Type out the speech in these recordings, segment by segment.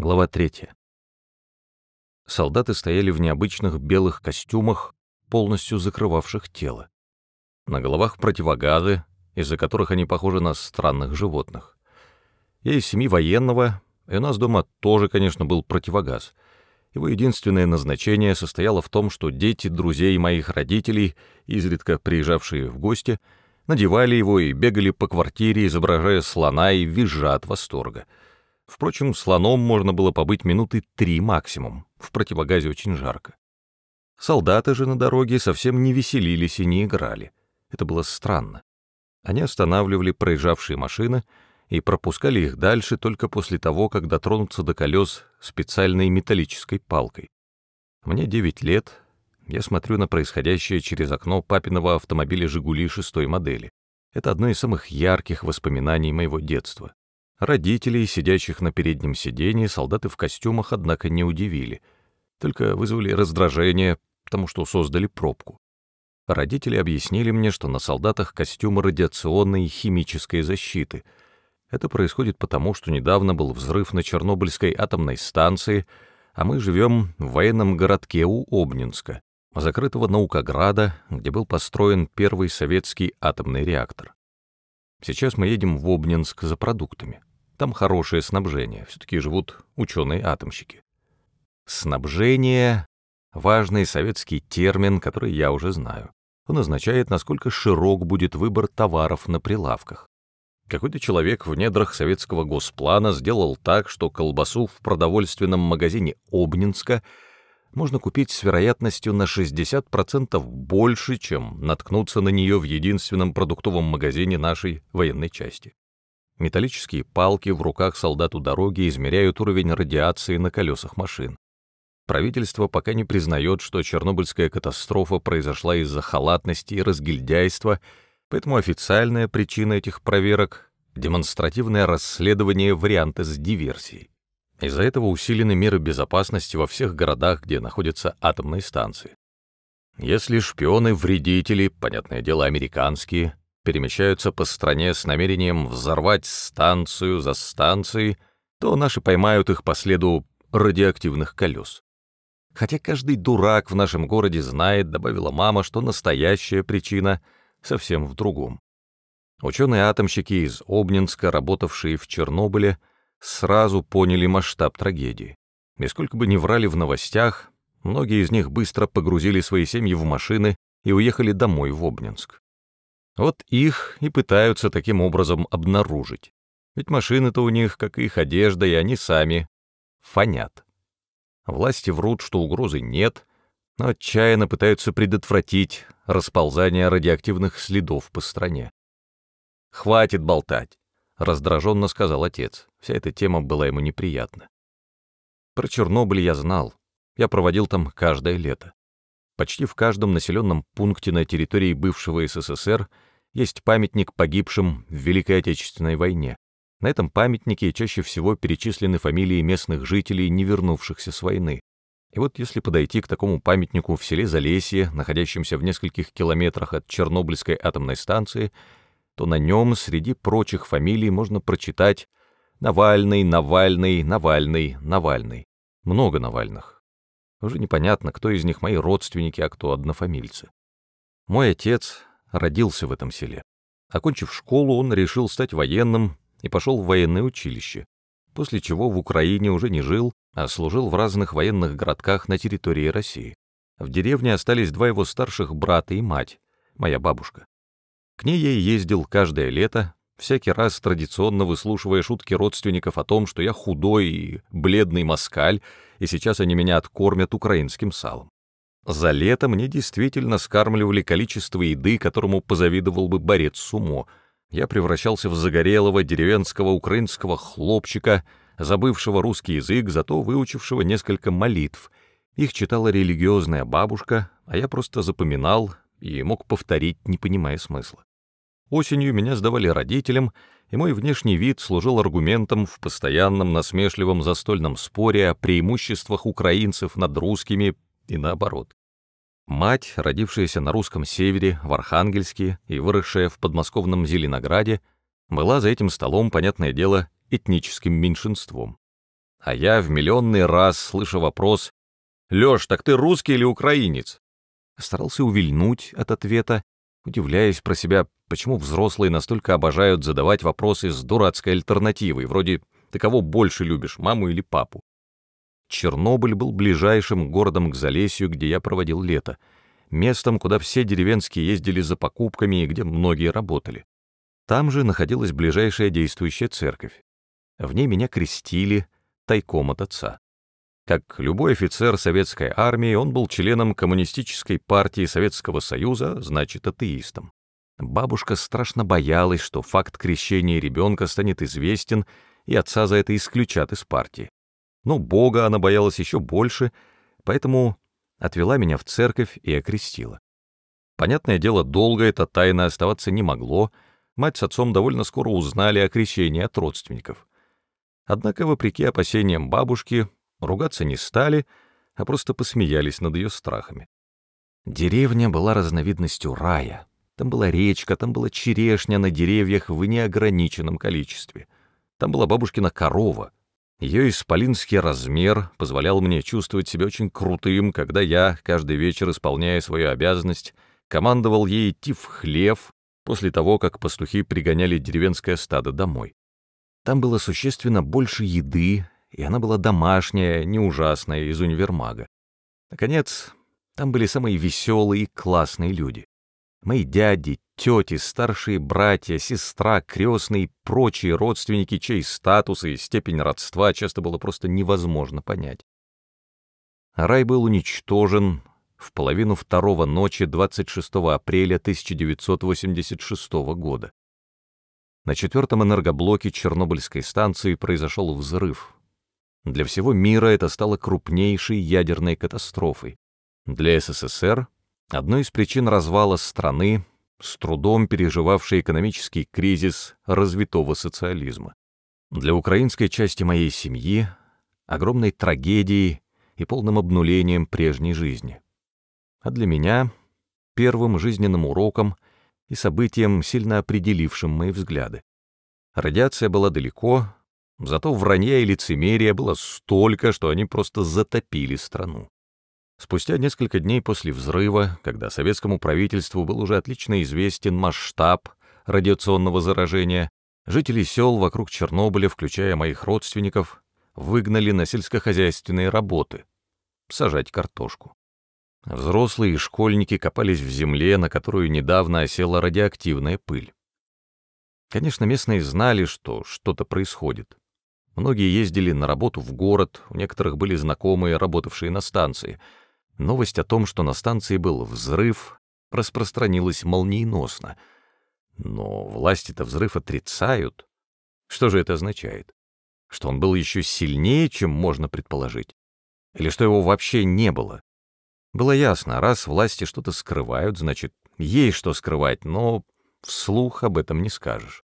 Глава 3. Солдаты стояли в необычных белых костюмах, полностью закрывавших тело. На головах противогазы, из-за которых они похожи на странных животных. Я из семьи военного, и у нас дома тоже, конечно, был противогаз. Его единственное назначение состояло в том, что дети друзей моих родителей, изредка приезжавшие в гости, надевали его и бегали по квартире, изображая слона и визжа от восторга — Впрочем, слоном можно было побыть минуты три максимум, в противогазе очень жарко. Солдаты же на дороге совсем не веселились и не играли. Это было странно. Они останавливали проезжавшие машины и пропускали их дальше только после того, как дотронуться до колес специальной металлической палкой. Мне девять лет, я смотрю на происходящее через окно папиного автомобиля «Жигули» шестой модели. Это одно из самых ярких воспоминаний моего детства. Родителей, сидящих на переднем сиденье, солдаты в костюмах, однако, не удивили, только вызвали раздражение, потому что создали пробку. Родители объяснили мне, что на солдатах костюмы радиационной и химической защиты. Это происходит потому, что недавно был взрыв на Чернобыльской атомной станции, а мы живем в военном городке у Обнинска, закрытого наукограда, где был построен первый советский атомный реактор. Сейчас мы едем в Обнинск за продуктами. Там хорошее снабжение, все-таки живут ученые-атомщики. Снабжение — важный советский термин, который я уже знаю. Он означает, насколько широк будет выбор товаров на прилавках. Какой-то человек в недрах советского госплана сделал так, что колбасу в продовольственном магазине Обнинска можно купить с вероятностью на 60% больше, чем наткнуться на нее в единственном продуктовом магазине нашей военной части. Металлические палки в руках солдат у дороги измеряют уровень радиации на колесах машин. Правительство пока не признает, что чернобыльская катастрофа произошла из-за халатности и разгильдяйства, поэтому официальная причина этих проверок — демонстративное расследование варианта с диверсией. Из-за этого усилены меры безопасности во всех городах, где находятся атомные станции. Если шпионы-вредители, понятное дело, американские, перемещаются по стране с намерением взорвать станцию за станцией, то наши поймают их по следу радиоактивных колес. Хотя каждый дурак в нашем городе знает, добавила мама, что настоящая причина совсем в другом. Ученые-атомщики из Обнинска, работавшие в Чернобыле, сразу поняли масштаб трагедии. И сколько бы ни врали в новостях, многие из них быстро погрузили свои семьи в машины и уехали домой в Обнинск. Вот их и пытаются таким образом обнаружить. Ведь машины-то у них, как их одежда, и они сами фонят. Власти врут, что угрозы нет, но отчаянно пытаются предотвратить расползание радиоактивных следов по стране. «Хватит болтать», — раздраженно сказал отец. Вся эта тема была ему неприятна. Про Чернобыль я знал. Я проводил там каждое лето. Почти в каждом населенном пункте на территории бывшего СССР — есть памятник погибшим в Великой Отечественной войне. На этом памятнике чаще всего перечислены фамилии местных жителей, не вернувшихся с войны. И вот если подойти к такому памятнику в селе Залесье, находящемся в нескольких километрах от Чернобыльской атомной станции, то на нем среди прочих фамилий можно прочитать Навальный, Навальный, Навальный, Навальный. Много Навальных. Уже непонятно, кто из них мои родственники, а кто однофамильцы. Мой отец, родился в этом селе. Окончив школу, он решил стать военным и пошел в военное училище, после чего в Украине уже не жил, а служил в разных военных городках на территории России. В деревне остались два его старших брата и мать, моя бабушка. К ней я ездил каждое лето, всякий раз традиционно выслушивая шутки родственников о том, что я худой и бледный москаль, и сейчас они меня откормят украинским салом. За лето мне действительно скармливали количество еды, которому позавидовал бы борец сумо. Я превращался в загорелого деревенского украинского хлопчика, забывшего русский язык, зато выучившего несколько молитв. Их читала религиозная бабушка, а я просто запоминал и мог повторить, не понимая смысла. Осенью меня сдавали родителям, и мой внешний вид служил аргументом в постоянном насмешливом застольном споре о преимуществах украинцев над русскими и наоборот. Мать, родившаяся на русском севере, в Архангельске и выросшая в подмосковном Зеленограде, была за этим столом, понятное дело, этническим меньшинством. А я в миллионный раз, слыша вопрос «Лёш, так ты русский или украинец?» старался увильнуть от ответа, удивляясь про себя, почему взрослые настолько обожают задавать вопросы с дурацкой альтернативой, вроде «Ты кого больше любишь, маму или папу?». Чернобыль был ближайшим городом к Залесью, где я проводил лето, местом, куда все деревенские ездили за покупками и где многие работали. Там же находилась ближайшая действующая церковь. В ней меня крестили тайком от отца. Как любой офицер советской армии, он был членом Коммунистической партии Советского Союза, значит, атеистом. Бабушка страшно боялась, что факт крещения ребенка станет известен, и отца за это исключат из партии но Бога она боялась еще больше, поэтому отвела меня в церковь и окрестила. Понятное дело, долго эта тайна оставаться не могло, мать с отцом довольно скоро узнали о крещении от родственников. Однако, вопреки опасениям бабушки, ругаться не стали, а просто посмеялись над ее страхами. Деревня была разновидностью рая. Там была речка, там была черешня на деревьях в неограниченном количестве. Там была бабушкина корова, ее исполинский размер позволял мне чувствовать себя очень крутым, когда я, каждый вечер исполняя свою обязанность, командовал ей идти в хлев после того, как пастухи пригоняли деревенское стадо домой. Там было существенно больше еды, и она была домашняя, не ужасная, из универмага. Наконец, там были самые веселые и классные люди. Мои дяди, тети, старшие братья, сестра, крестные и прочие родственники, чей статус и степень родства часто было просто невозможно понять. Рай был уничтожен в половину второго ночи 26 апреля 1986 года. На четвертом энергоблоке Чернобыльской станции произошел взрыв. Для всего мира это стало крупнейшей ядерной катастрофой. Для СССР Одной из причин развала страны, с трудом переживавшей экономический кризис развитого социализма. Для украинской части моей семьи огромной трагедией и полным обнулением прежней жизни. А для меня — первым жизненным уроком и событием, сильно определившим мои взгляды. Радиация была далеко, зато вранья и лицемерия было столько, что они просто затопили страну. Спустя несколько дней после взрыва, когда советскому правительству был уже отлично известен масштаб радиационного заражения, жители сел вокруг Чернобыля, включая моих родственников, выгнали на сельскохозяйственные работы — сажать картошку. Взрослые и школьники копались в земле, на которую недавно осела радиоактивная пыль. Конечно, местные знали, что что-то происходит. Многие ездили на работу в город, у некоторых были знакомые, работавшие на станции — Новость о том, что на станции был взрыв, распространилась молниеносно. Но власти-то взрыв отрицают. Что же это означает? Что он был еще сильнее, чем можно предположить? Или что его вообще не было? Было ясно, раз власти что-то скрывают, значит, есть что скрывать, но вслух об этом не скажешь.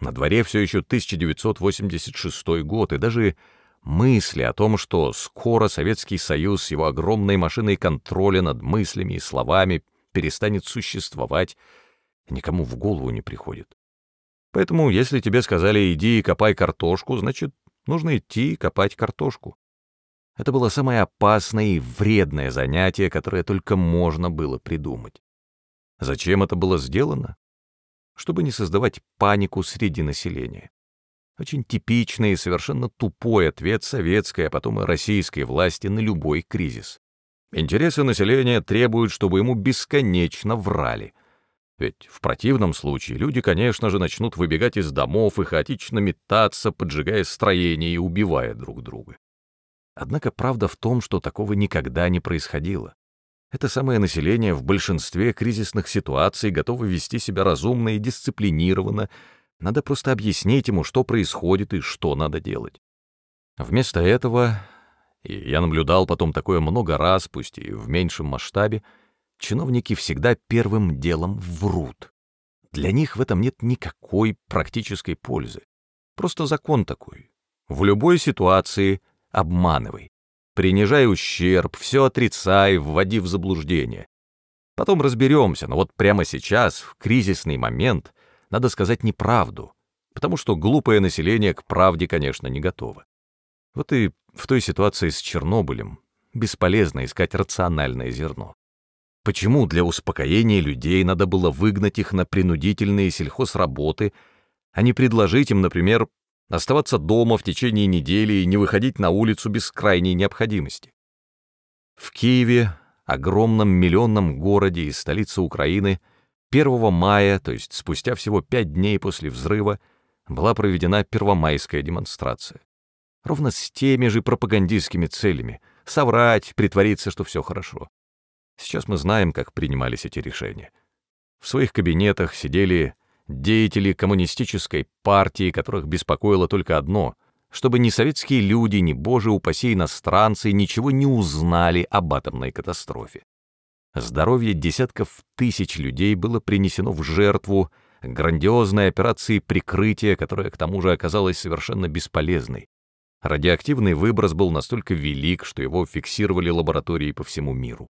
На дворе все еще 1986 год, и даже мысли о том, что скоро Советский Союз с его огромной машиной контроля над мыслями и словами перестанет существовать, никому в голову не приходит. Поэтому, если тебе сказали «иди и копай картошку», значит, нужно идти и копать картошку. Это было самое опасное и вредное занятие, которое только можно было придумать. Зачем это было сделано? Чтобы не создавать панику среди населения. Очень типичный и совершенно тупой ответ советской, а потом и российской власти на любой кризис. Интересы населения требуют, чтобы ему бесконечно врали. Ведь в противном случае люди, конечно же, начнут выбегать из домов и хаотично метаться, поджигая строения и убивая друг друга. Однако правда в том, что такого никогда не происходило. Это самое население в большинстве кризисных ситуаций готово вести себя разумно и дисциплинированно, надо просто объяснить ему, что происходит и что надо делать. Вместо этого, и я наблюдал потом такое много раз, пусть и в меньшем масштабе, чиновники всегда первым делом врут. Для них в этом нет никакой практической пользы. Просто закон такой. В любой ситуации обманывай. Принижай ущерб, все отрицай, вводи в заблуждение. Потом разберемся, но вот прямо сейчас, в кризисный момент — надо сказать неправду, потому что глупое население к правде, конечно, не готово. Вот и в той ситуации с Чернобылем бесполезно искать рациональное зерно. Почему для успокоения людей надо было выгнать их на принудительные сельхозработы, а не предложить им, например, оставаться дома в течение недели и не выходить на улицу без крайней необходимости? В Киеве, огромном миллионном городе и столице Украины, 1 мая, то есть спустя всего пять дней после взрыва, была проведена первомайская демонстрация. Ровно с теми же пропагандистскими целями — соврать, притвориться, что все хорошо. Сейчас мы знаем, как принимались эти решения. В своих кабинетах сидели деятели коммунистической партии, которых беспокоило только одно — чтобы ни советские люди, ни, боже упаси, иностранцы ничего не узнали об атомной катастрофе. Здоровье десятков тысяч людей было принесено в жертву грандиозной операции прикрытия, которая к тому же оказалась совершенно бесполезной. Радиоактивный выброс был настолько велик, что его фиксировали лаборатории по всему миру.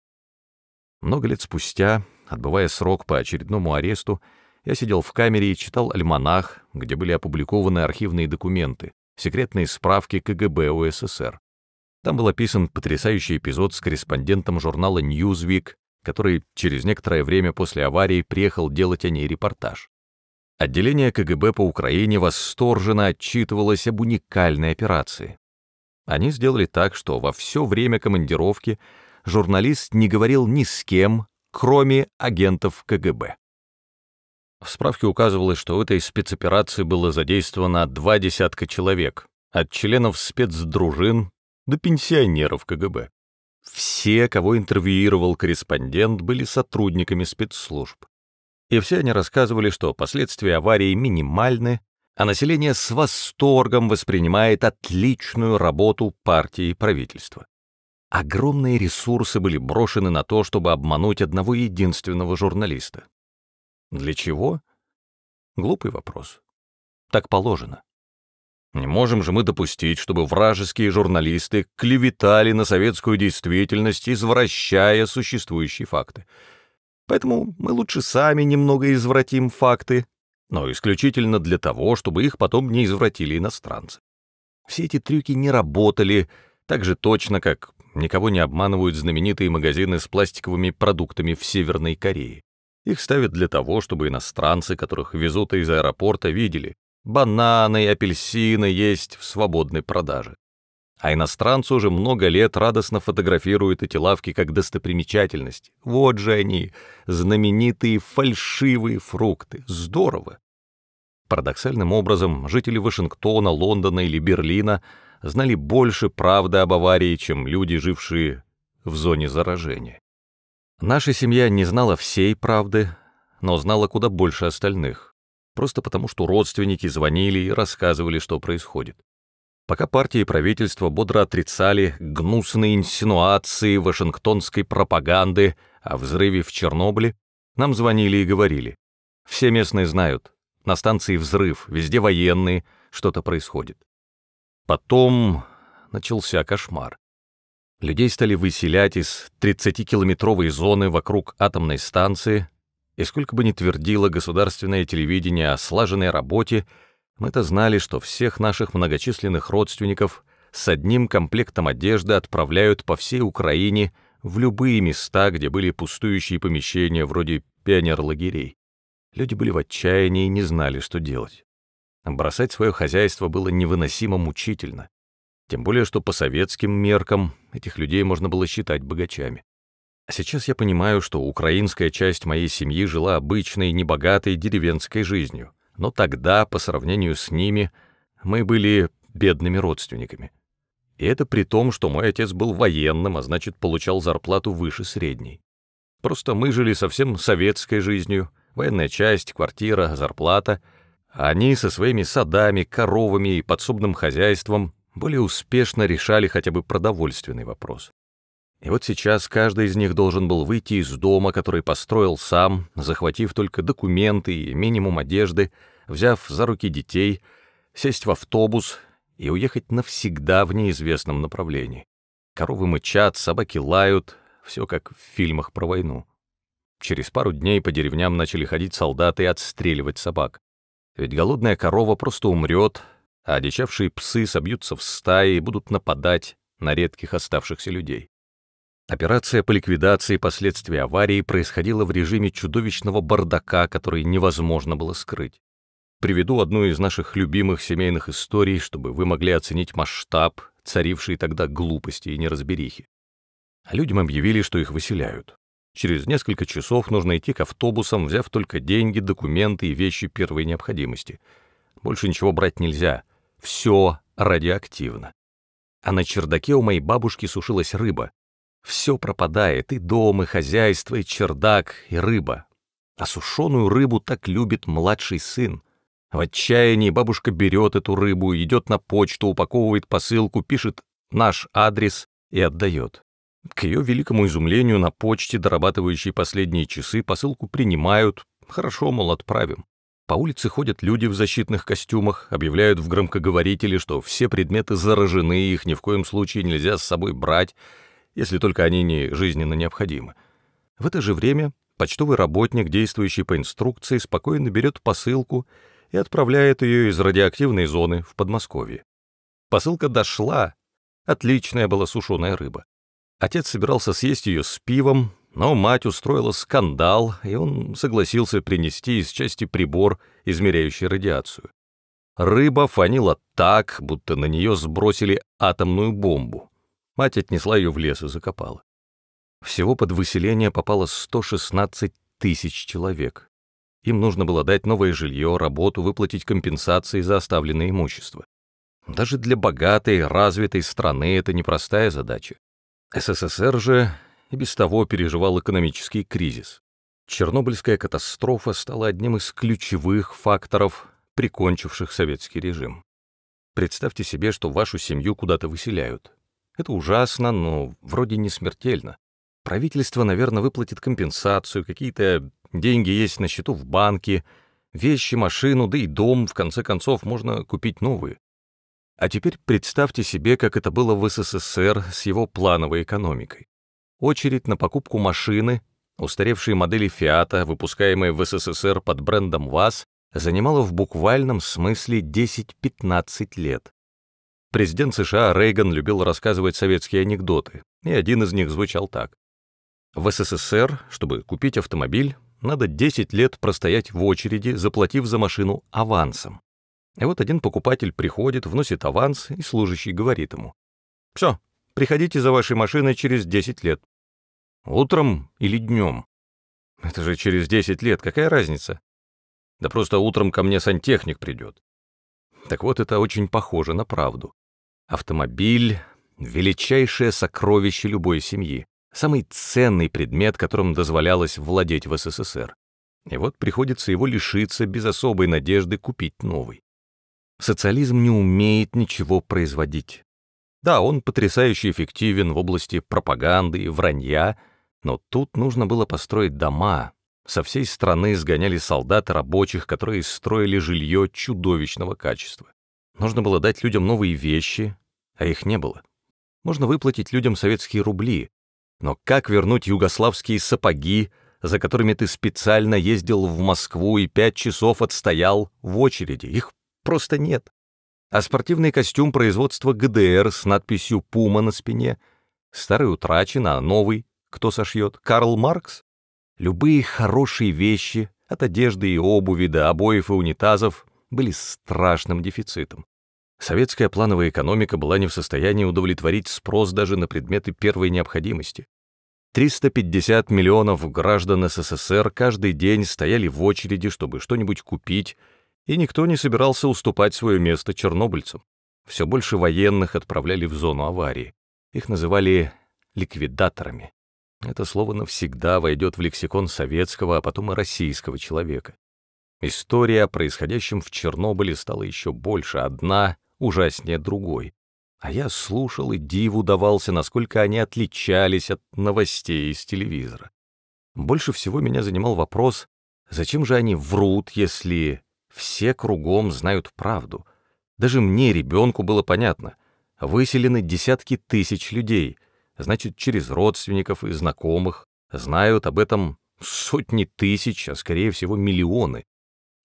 Много лет спустя, отбывая срок по очередному аресту, я сидел в камере и читал альманах, где были опубликованы архивные документы, секретные справки КГБ УССР. Там был описан потрясающий эпизод с корреспондентом журнала Newsweek который через некоторое время после аварии приехал делать о ней репортаж. Отделение КГБ по Украине восторженно отчитывалось об уникальной операции. Они сделали так, что во все время командировки журналист не говорил ни с кем, кроме агентов КГБ. В справке указывалось, что в этой спецоперации было задействовано два десятка человек, от членов спецдружин до пенсионеров КГБ. Все, кого интервьюировал корреспондент, были сотрудниками спецслужб. И все они рассказывали, что последствия аварии минимальны, а население с восторгом воспринимает отличную работу партии и правительства. Огромные ресурсы были брошены на то, чтобы обмануть одного единственного журналиста. Для чего? Глупый вопрос. Так положено. Не можем же мы допустить, чтобы вражеские журналисты клеветали на советскую действительность, извращая существующие факты. Поэтому мы лучше сами немного извратим факты, но исключительно для того, чтобы их потом не извратили иностранцы. Все эти трюки не работали так же точно, как никого не обманывают знаменитые магазины с пластиковыми продуктами в Северной Корее. Их ставят для того, чтобы иностранцы, которых везут из аэропорта, видели бананы и апельсины есть в свободной продаже. А иностранцы уже много лет радостно фотографируют эти лавки как достопримечательность. Вот же они, знаменитые фальшивые фрукты. Здорово! Парадоксальным образом, жители Вашингтона, Лондона или Берлина знали больше правды об аварии, чем люди, жившие в зоне заражения. Наша семья не знала всей правды, но знала куда больше остальных просто потому что родственники звонили и рассказывали, что происходит. Пока партии и правительство бодро отрицали гнусные инсинуации вашингтонской пропаганды о взрыве в Чернобыле, нам звонили и говорили. Все местные знают, на станции взрыв, везде военные, что-то происходит. Потом начался кошмар. Людей стали выселять из 30-километровой зоны вокруг атомной станции, и сколько бы ни твердило государственное телевидение о слаженной работе, мы-то знали, что всех наших многочисленных родственников с одним комплектом одежды отправляют по всей Украине в любые места, где были пустующие помещения вроде пионерлагерей. Люди были в отчаянии и не знали, что делать. Бросать свое хозяйство было невыносимо мучительно. Тем более, что по советским меркам этих людей можно было считать богачами. А сейчас я понимаю, что украинская часть моей семьи жила обычной, небогатой деревенской жизнью, но тогда, по сравнению с ними, мы были бедными родственниками. И это при том, что мой отец был военным, а значит, получал зарплату выше средней. Просто мы жили совсем советской жизнью, военная часть, квартира, зарплата. А они со своими садами, коровами и подсобным хозяйством более успешно решали хотя бы продовольственный вопрос. И вот сейчас каждый из них должен был выйти из дома, который построил сам, захватив только документы и минимум одежды, взяв за руки детей, сесть в автобус и уехать навсегда в неизвестном направлении. Коровы мычат, собаки лают, все как в фильмах про войну. Через пару дней по деревням начали ходить солдаты и отстреливать собак. Ведь голодная корова просто умрет, а одичавшие псы собьются в стаи и будут нападать на редких оставшихся людей. Операция по ликвидации последствий аварии происходила в режиме чудовищного бардака, который невозможно было скрыть. Приведу одну из наших любимых семейных историй, чтобы вы могли оценить масштаб, царившей тогда глупости и неразберихи. людям объявили, что их выселяют. Через несколько часов нужно идти к автобусам, взяв только деньги, документы и вещи первой необходимости. Больше ничего брать нельзя. Все радиоактивно. А на чердаке у моей бабушки сушилась рыба, все пропадает, и дом, и хозяйство, и чердак, и рыба. А сушеную рыбу так любит младший сын. В отчаянии бабушка берет эту рыбу, идет на почту, упаковывает посылку, пишет наш адрес и отдает. К ее великому изумлению на почте, дорабатывающей последние часы, посылку принимают, хорошо, мол, отправим. По улице ходят люди в защитных костюмах, объявляют в громкоговорителе, что все предметы заражены, их ни в коем случае нельзя с собой брать, если только они не жизненно необходимы. В это же время почтовый работник, действующий по инструкции, спокойно берет посылку и отправляет ее из радиоактивной зоны в Подмосковье. Посылка дошла. Отличная была сушеная рыба. Отец собирался съесть ее с пивом, но мать устроила скандал, и он согласился принести из части прибор, измеряющий радиацию. Рыба фанила так, будто на нее сбросили атомную бомбу. Мать отнесла ее в лес и закопала. Всего под выселение попало 116 тысяч человек. Им нужно было дать новое жилье, работу, выплатить компенсации за оставленное имущество. Даже для богатой, развитой страны это непростая задача. СССР же и без того переживал экономический кризис. Чернобыльская катастрофа стала одним из ключевых факторов, прикончивших советский режим. Представьте себе, что вашу семью куда-то выселяют. Это ужасно, но вроде не смертельно. Правительство, наверное, выплатит компенсацию, какие-то деньги есть на счету в банке, вещи, машину, да и дом, в конце концов, можно купить новые. А теперь представьте себе, как это было в СССР с его плановой экономикой. Очередь на покупку машины, устаревшие модели «Фиата», выпускаемые в СССР под брендом «ВАЗ», занимала в буквальном смысле 10-15 лет. Президент США Рейган любил рассказывать советские анекдоты, и один из них звучал так. В СССР, чтобы купить автомобиль, надо 10 лет простоять в очереди, заплатив за машину авансом. И вот один покупатель приходит, вносит аванс, и служащий говорит ему. «Все, приходите за вашей машиной через 10 лет. Утром или днем? Это же через 10 лет, какая разница? Да просто утром ко мне сантехник придет. Так вот, это очень похоже на правду. Автомобиль — величайшее сокровище любой семьи, самый ценный предмет, которым дозволялось владеть в СССР. И вот приходится его лишиться без особой надежды купить новый. Социализм не умеет ничего производить. Да, он потрясающе эффективен в области пропаганды и вранья, но тут нужно было построить дома. Со всей страны сгоняли солдаты рабочих, которые строили жилье чудовищного качества. Нужно было дать людям новые вещи, а их не было. Можно выплатить людям советские рубли, но как вернуть югославские сапоги, за которыми ты специально ездил в Москву и пять часов отстоял в очереди? Их просто нет. А спортивный костюм производства ГДР с надписью «Пума» на спине? Старый утрачен, а новый кто сошьет? Карл Маркс? Любые хорошие вещи, от одежды и обуви до обоев и унитазов, были страшным дефицитом. Советская плановая экономика была не в состоянии удовлетворить спрос даже на предметы первой необходимости. 350 миллионов граждан СССР каждый день стояли в очереди, чтобы что-нибудь купить, и никто не собирался уступать свое место чернобыльцам. Все больше военных отправляли в зону аварии. Их называли ликвидаторами. Это слово навсегда войдет в лексикон советского, а потом и российского человека. История о происходящем в Чернобыле стала еще больше одна, ужаснее другой. А я слушал и диву давался, насколько они отличались от новостей из телевизора. Больше всего меня занимал вопрос, зачем же они врут, если все кругом знают правду. Даже мне, ребенку, было понятно. Выселены десятки тысяч людей, значит, через родственников и знакомых знают об этом сотни тысяч, а скорее всего миллионы.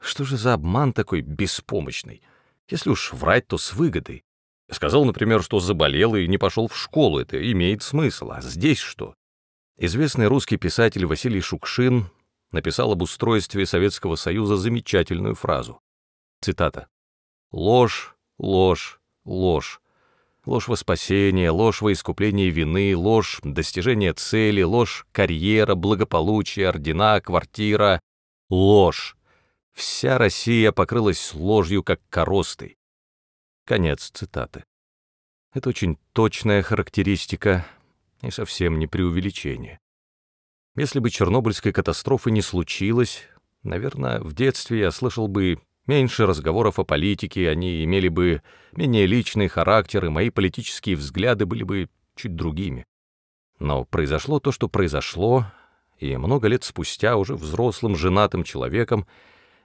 Что же за обман такой беспомощный? Если уж врать, то с выгодой. Сказал, например, что заболел и не пошел в школу, это имеет смысл, а здесь что? Известный русский писатель Василий Шукшин написал об устройстве Советского Союза замечательную фразу. Цитата. «Ложь, ложь, ложь. Ложь во спасение, ложь во искупление вины, ложь достижение цели, ложь карьера, благополучие, ордена, квартира. Ложь. Вся Россия покрылась ложью, как коростой. Конец цитаты. Это очень точная характеристика и совсем не преувеличение. Если бы Чернобыльской катастрофы не случилось, наверное, в детстве я слышал бы меньше разговоров о политике, они имели бы менее личный характер, и мои политические взгляды были бы чуть другими. Но произошло то, что произошло, и много лет спустя, уже взрослым женатым человеком,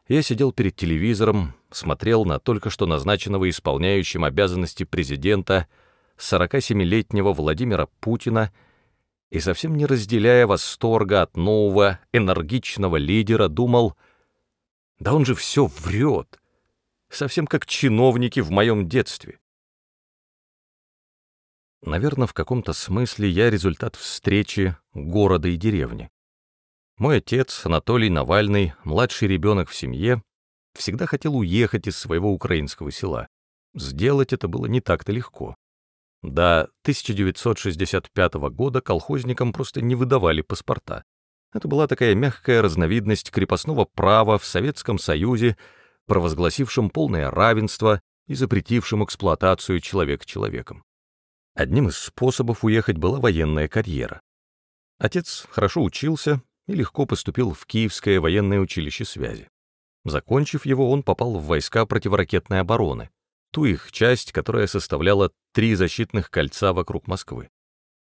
я сидел перед телевизором, смотрел на только что назначенного исполняющим обязанности президента 47-летнего Владимира Путина и совсем не разделяя восторга от нового, энергичного лидера, думал, да он же все врет, совсем как чиновники в моем детстве. Наверное, в каком-то смысле я результат встречи города и деревни. Мой отец, Анатолий Навальный, младший ребенок в семье, всегда хотел уехать из своего украинского села. Сделать это было не так-то легко. До 1965 года колхозникам просто не выдавали паспорта. Это была такая мягкая разновидность крепостного права в Советском Союзе, провозгласившем полное равенство и запретившем эксплуатацию человек человеком. Одним из способов уехать была военная карьера. Отец хорошо учился, и легко поступил в Киевское военное училище связи. Закончив его, он попал в войска противоракетной обороны, ту их часть, которая составляла три защитных кольца вокруг Москвы.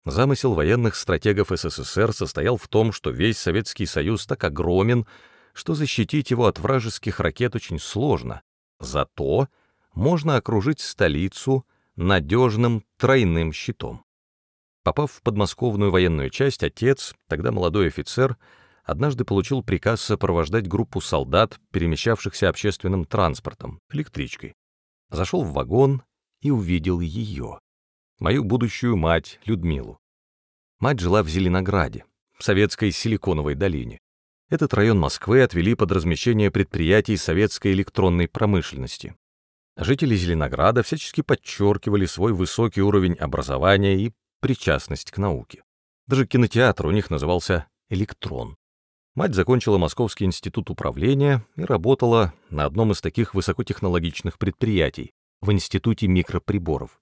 Замысел военных стратегов СССР состоял в том, что весь Советский Союз так огромен, что защитить его от вражеских ракет очень сложно. Зато можно окружить столицу надежным тройным щитом. Попав в подмосковную военную часть, отец, тогда молодой офицер, однажды получил приказ сопровождать группу солдат, перемещавшихся общественным транспортом, электричкой. Зашел в вагон и увидел ее, мою будущую мать Людмилу. Мать жила в Зеленограде, в советской Силиконовой долине. Этот район Москвы отвели под размещение предприятий советской электронной промышленности. Жители Зеленограда всячески подчеркивали свой высокий уровень образования и причастность к науке. Даже кинотеатр у них назывался «Электрон». Мать закончила Московский институт управления и работала на одном из таких высокотехнологичных предприятий, в Институте микроприборов.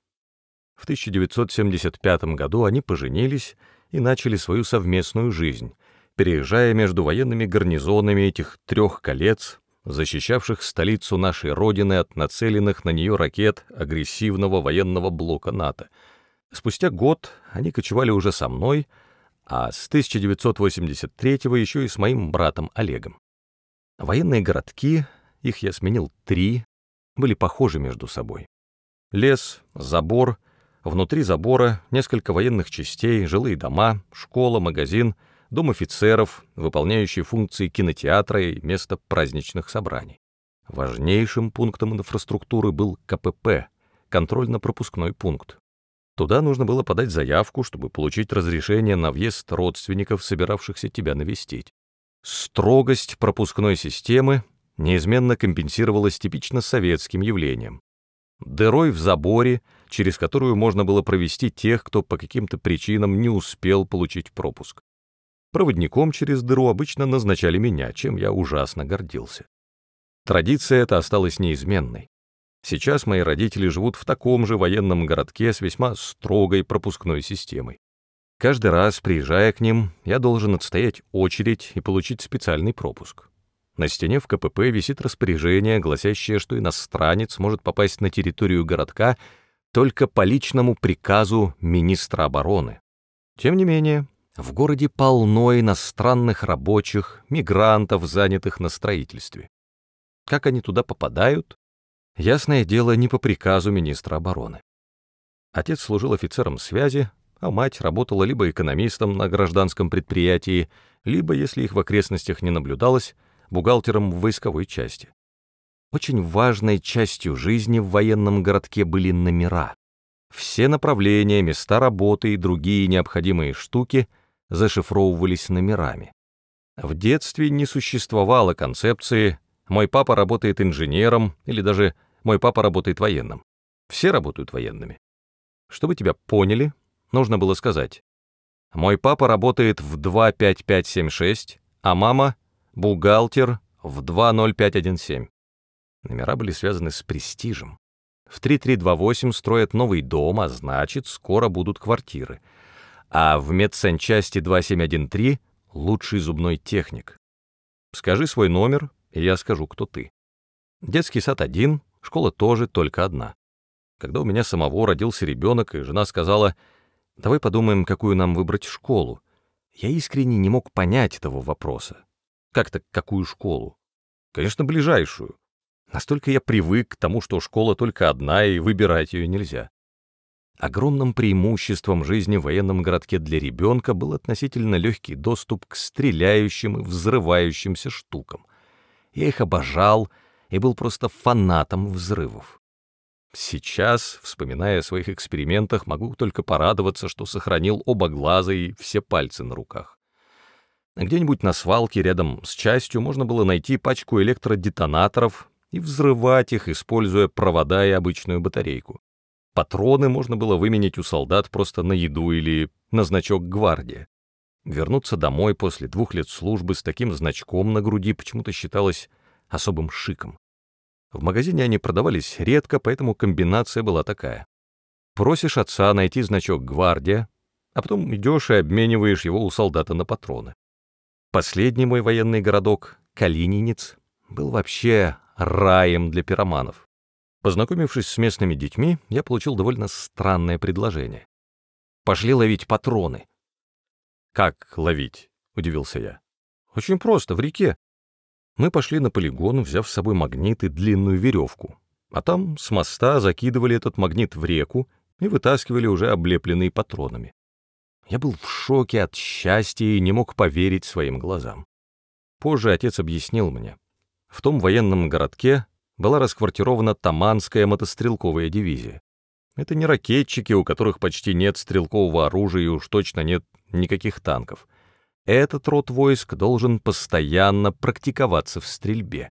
В 1975 году они поженились и начали свою совместную жизнь, переезжая между военными гарнизонами этих трех колец, защищавших столицу нашей Родины от нацеленных на нее ракет агрессивного военного блока НАТО — Спустя год они кочевали уже со мной, а с 1983-го еще и с моим братом Олегом. Военные городки, их я сменил три, были похожи между собой. Лес, забор, внутри забора несколько военных частей, жилые дома, школа, магазин, дом офицеров, выполняющий функции кинотеатра и место праздничных собраний. Важнейшим пунктом инфраструктуры был КПП, контрольно-пропускной пункт, Туда нужно было подать заявку, чтобы получить разрешение на въезд родственников, собиравшихся тебя навестить. Строгость пропускной системы неизменно компенсировалась типично советским явлением. Дырой в заборе, через которую можно было провести тех, кто по каким-то причинам не успел получить пропуск. Проводником через дыру обычно назначали меня, чем я ужасно гордился. Традиция эта осталась неизменной. Сейчас мои родители живут в таком же военном городке с весьма строгой пропускной системой. Каждый раз, приезжая к ним, я должен отстоять очередь и получить специальный пропуск. На стене в КПП висит распоряжение, гласящее, что иностранец может попасть на территорию городка только по личному приказу министра обороны. Тем не менее, в городе полно иностранных рабочих, мигрантов, занятых на строительстве. Как они туда попадают, Ясное дело, не по приказу министра обороны. Отец служил офицером связи, а мать работала либо экономистом на гражданском предприятии, либо, если их в окрестностях не наблюдалось, бухгалтером в войсковой части. Очень важной частью жизни в военном городке были номера. Все направления, места работы и другие необходимые штуки зашифровывались номерами. В детстве не существовало концепции мой папа работает инженером или даже мой папа работает военным. Все работают военными. Чтобы тебя поняли, нужно было сказать. Мой папа работает в 25576, а мама — бухгалтер в 20517. Номера были связаны с престижем. В 3328 строят новый дом, а значит, скоро будут квартиры. А в медсанчасти 2713 — лучший зубной техник. Скажи свой номер, я скажу, кто ты. Детский сад один, школа тоже только одна. Когда у меня самого родился ребенок, и жена сказала, давай подумаем, какую нам выбрать школу, я искренне не мог понять этого вопроса. Как-то какую школу? Конечно, ближайшую. Настолько я привык к тому, что школа только одна, и выбирать ее нельзя. Огромным преимуществом жизни в военном городке для ребенка был относительно легкий доступ к стреляющим и взрывающимся штукам. Я их обожал и был просто фанатом взрывов. Сейчас, вспоминая о своих экспериментах, могу только порадоваться, что сохранил оба глаза и все пальцы на руках. Где-нибудь на свалке рядом с частью можно было найти пачку электродетонаторов и взрывать их, используя провода и обычную батарейку. Патроны можно было выменить у солдат просто на еду или на значок гвардии. Вернуться домой после двух лет службы с таким значком на груди почему-то считалось особым шиком. В магазине они продавались редко, поэтому комбинация была такая. Просишь отца найти значок «Гвардия», а потом идешь и обмениваешь его у солдата на патроны. Последний мой военный городок, Калининец, был вообще раем для пироманов. Познакомившись с местными детьми, я получил довольно странное предложение. «Пошли ловить патроны», «Как ловить?» — удивился я. «Очень просто, в реке. Мы пошли на полигон, взяв с собой магнит и длинную веревку, а там с моста закидывали этот магнит в реку и вытаскивали уже облепленные патронами. Я был в шоке от счастья и не мог поверить своим глазам. Позже отец объяснил мне. В том военном городке была расквартирована Таманская мотострелковая дивизия. Это не ракетчики, у которых почти нет стрелкового оружия и уж точно нет никаких танков. Этот род войск должен постоянно практиковаться в стрельбе.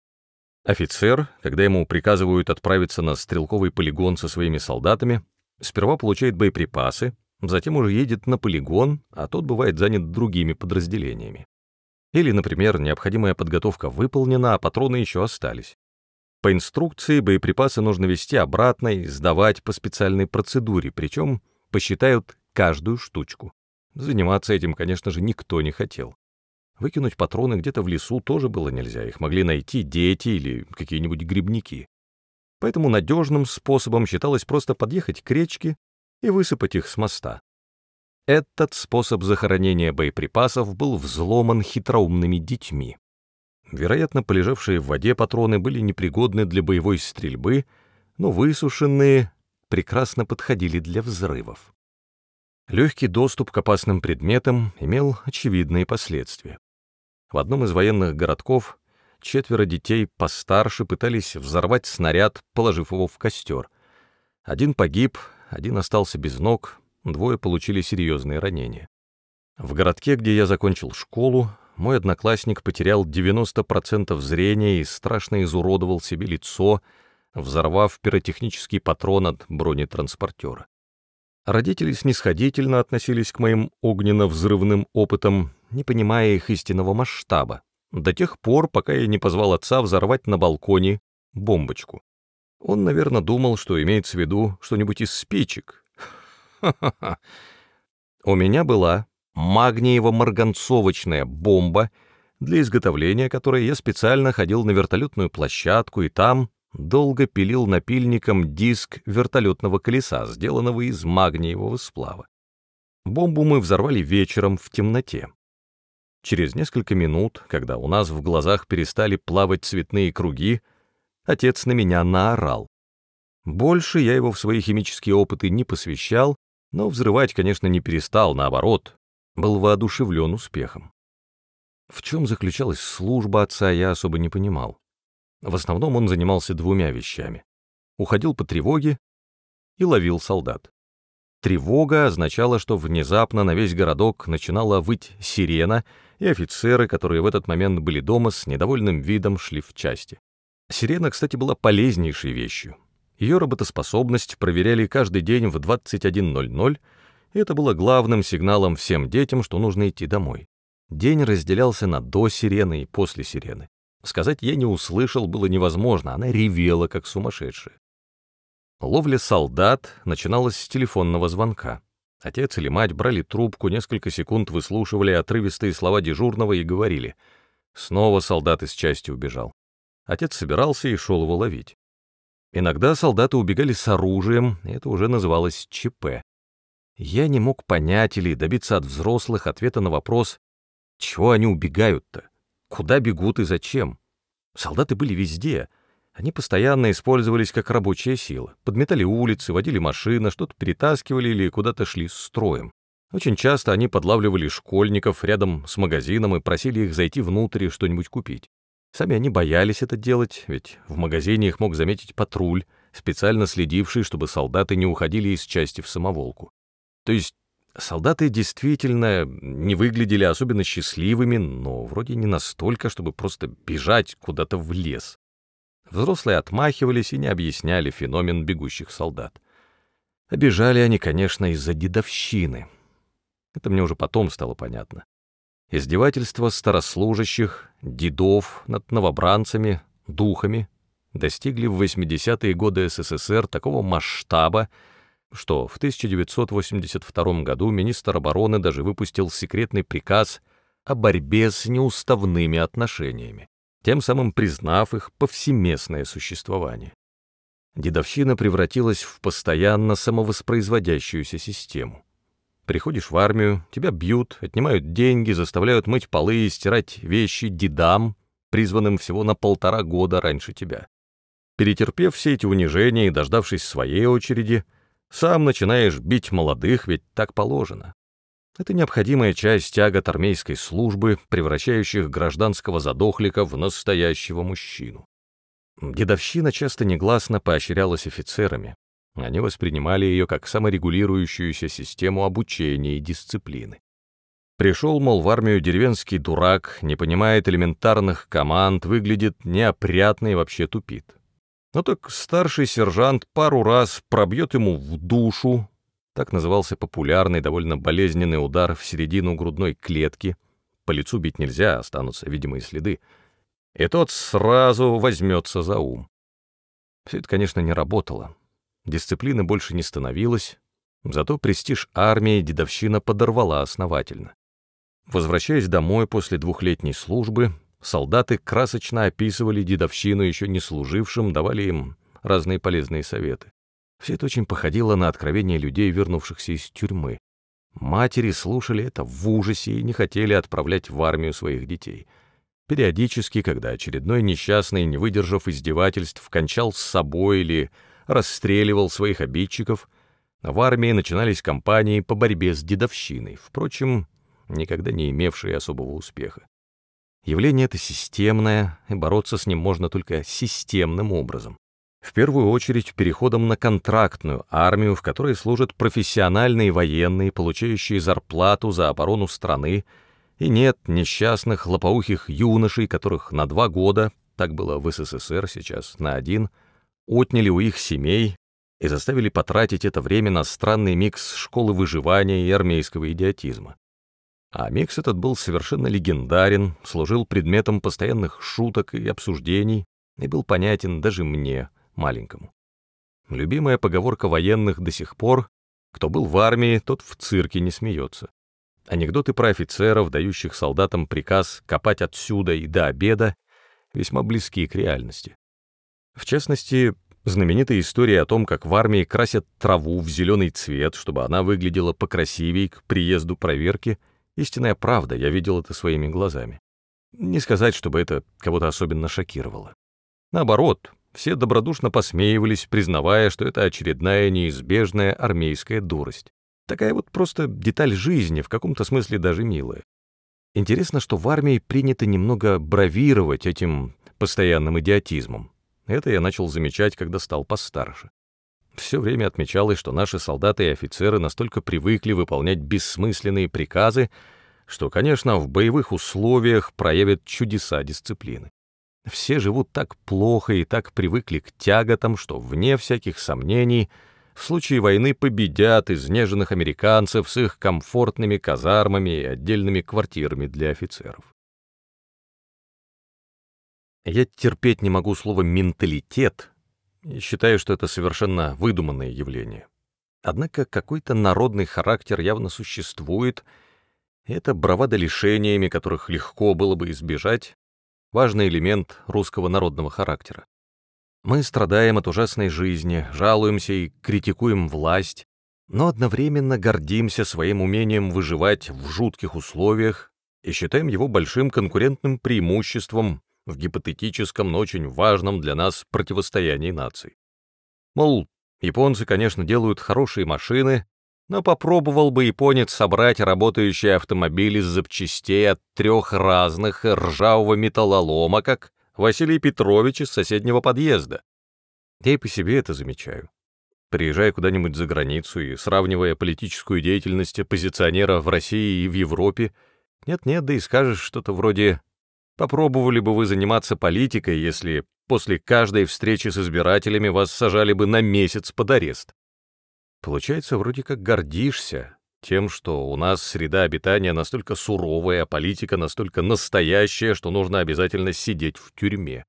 Офицер, когда ему приказывают отправиться на стрелковый полигон со своими солдатами, сперва получает боеприпасы, затем уже едет на полигон, а тот бывает занят другими подразделениями. Или, например, необходимая подготовка выполнена, а патроны еще остались. По инструкции боеприпасы нужно вести обратно и сдавать по специальной процедуре, причем посчитают каждую штучку. Заниматься этим, конечно же, никто не хотел. Выкинуть патроны где-то в лесу тоже было нельзя, их могли найти дети или какие-нибудь грибники. Поэтому надежным способом считалось просто подъехать к речке и высыпать их с моста. Этот способ захоронения боеприпасов был взломан хитроумными детьми. Вероятно, полежавшие в воде патроны были непригодны для боевой стрельбы, но высушенные прекрасно подходили для взрывов. Легкий доступ к опасным предметам имел очевидные последствия. В одном из военных городков четверо детей постарше пытались взорвать снаряд, положив его в костер. Один погиб, один остался без ног, двое получили серьезные ранения. В городке, где я закончил школу, мой одноклассник потерял 90% зрения и страшно изуродовал себе лицо, взорвав пиротехнический патрон от бронетранспортера. Родители снисходительно относились к моим огненно-взрывным опытам, не понимая их истинного масштаба, до тех пор, пока я не позвал отца взорвать на балконе бомбочку. Он, наверное, думал, что имеется в виду что-нибудь из спичек. Ха-ха-ха. У меня была магниево-марганцовочная бомба, для изготовления которой я специально ходил на вертолетную площадку и там долго пилил напильником диск вертолетного колеса, сделанного из магниевого сплава. Бомбу мы взорвали вечером в темноте. Через несколько минут, когда у нас в глазах перестали плавать цветные круги, отец на меня наорал. Больше я его в свои химические опыты не посвящал, но взрывать, конечно, не перестал, наоборот, был воодушевлен успехом. В чем заключалась служба отца, я особо не понимал. В основном он занимался двумя вещами. Уходил по тревоге и ловил солдат. Тревога означала, что внезапно на весь городок начинала выть сирена, и офицеры, которые в этот момент были дома, с недовольным видом шли в части. Сирена, кстати, была полезнейшей вещью. Ее работоспособность проверяли каждый день в 21.00, это было главным сигналом всем детям, что нужно идти домой. День разделялся на до сирены и после сирены. Сказать я не услышал было невозможно, она ревела, как сумасшедшая. Ловля солдат начиналась с телефонного звонка. Отец или мать брали трубку, несколько секунд выслушивали отрывистые слова дежурного и говорили. Снова солдат из части убежал. Отец собирался и шел его ловить. Иногда солдаты убегали с оружием, это уже называлось ЧП. Я не мог понять или добиться от взрослых ответа на вопрос, чего они убегают-то, куда бегут и зачем. Солдаты были везде. Они постоянно использовались как рабочая сила, подметали улицы, водили машины, что-то перетаскивали или куда-то шли с строем. Очень часто они подлавливали школьников рядом с магазином и просили их зайти внутрь и что-нибудь купить. Сами они боялись это делать, ведь в магазине их мог заметить патруль, специально следивший, чтобы солдаты не уходили из части в самоволку. То есть солдаты действительно не выглядели особенно счастливыми, но вроде не настолько, чтобы просто бежать куда-то в лес. Взрослые отмахивались и не объясняли феномен бегущих солдат. Обежали они, конечно, из-за дедовщины. Это мне уже потом стало понятно. Издевательство старослужащих, дедов над новобранцами, духами достигли в 80-е годы СССР такого масштаба, что в 1982 году министр обороны даже выпустил секретный приказ о борьбе с неуставными отношениями, тем самым признав их повсеместное существование. Дедовщина превратилась в постоянно самовоспроизводящуюся систему. Приходишь в армию, тебя бьют, отнимают деньги, заставляют мыть полы и стирать вещи дедам, призванным всего на полтора года раньше тебя. Перетерпев все эти унижения и дождавшись своей очереди, сам начинаешь бить молодых, ведь так положено. Это необходимая часть тягот армейской службы, превращающих гражданского задохлика в настоящего мужчину. Дедовщина часто негласно поощрялась офицерами. Они воспринимали ее как саморегулирующуюся систему обучения и дисциплины. Пришел, мол, в армию деревенский дурак, не понимает элементарных команд, выглядит неопрятно и вообще тупит. Ну так старший сержант пару раз пробьет ему в душу, так назывался популярный, довольно болезненный удар в середину грудной клетки, по лицу бить нельзя, останутся видимые следы, и тот сразу возьмется за ум. Все это, конечно, не работало. Дисциплина больше не становилась, зато престиж армии дедовщина подорвала основательно. Возвращаясь домой после двухлетней службы, Солдаты красочно описывали дедовщину еще не служившим, давали им разные полезные советы. Все это очень походило на откровение людей, вернувшихся из тюрьмы. Матери слушали это в ужасе и не хотели отправлять в армию своих детей. Периодически, когда очередной несчастный, не выдержав издевательств, кончал с собой или расстреливал своих обидчиков, в армии начинались кампании по борьбе с дедовщиной, впрочем, никогда не имевшие особого успеха. Явление это системное, и бороться с ним можно только системным образом. В первую очередь переходом на контрактную армию, в которой служат профессиональные военные, получающие зарплату за оборону страны, и нет несчастных лопоухих юношей, которых на два года, так было в СССР, сейчас на один, отняли у их семей и заставили потратить это время на странный микс школы выживания и армейского идиотизма. А микс этот был совершенно легендарен, служил предметом постоянных шуток и обсуждений и был понятен даже мне, маленькому. Любимая поговорка военных до сих пор «Кто был в армии, тот в цирке не смеется». Анекдоты про офицеров, дающих солдатам приказ копать отсюда и до обеда, весьма близки к реальности. В частности, знаменитая история о том, как в армии красят траву в зеленый цвет, чтобы она выглядела покрасивей к приезду проверки — Истинная правда, я видел это своими глазами. Не сказать, чтобы это кого-то особенно шокировало. Наоборот, все добродушно посмеивались, признавая, что это очередная неизбежная армейская дурость. Такая вот просто деталь жизни, в каком-то смысле даже милая. Интересно, что в армии принято немного бравировать этим постоянным идиотизмом. Это я начал замечать, когда стал постарше. Все время отмечалось, что наши солдаты и офицеры настолько привыкли выполнять бессмысленные приказы, что, конечно, в боевых условиях проявят чудеса дисциплины. Все живут так плохо и так привыкли к тяготам, что, вне всяких сомнений, в случае войны победят изнеженных американцев с их комфортными казармами и отдельными квартирами для офицеров. Я терпеть не могу слово «менталитет», и считаю, что это совершенно выдуманное явление. Однако какой-то народный характер явно существует, и это бравада лишениями, которых легко было бы избежать, важный элемент русского народного характера. Мы страдаем от ужасной жизни, жалуемся и критикуем власть, но одновременно гордимся своим умением выживать в жутких условиях и считаем его большим конкурентным преимуществом в гипотетическом, но очень важном для нас противостоянии наций. Мол, японцы, конечно, делают хорошие машины, но попробовал бы японец собрать работающие автомобили из запчастей от трех разных ржавого металлолома, как Василий Петрович из соседнего подъезда. Я и по себе это замечаю. Приезжая куда-нибудь за границу и сравнивая политическую деятельность оппозиционера в России и в Европе, нет-нет, да и скажешь что-то вроде Попробовали бы вы заниматься политикой, если после каждой встречи с избирателями вас сажали бы на месяц под арест? Получается, вроде как гордишься тем, что у нас среда обитания настолько суровая, а политика настолько настоящая, что нужно обязательно сидеть в тюрьме.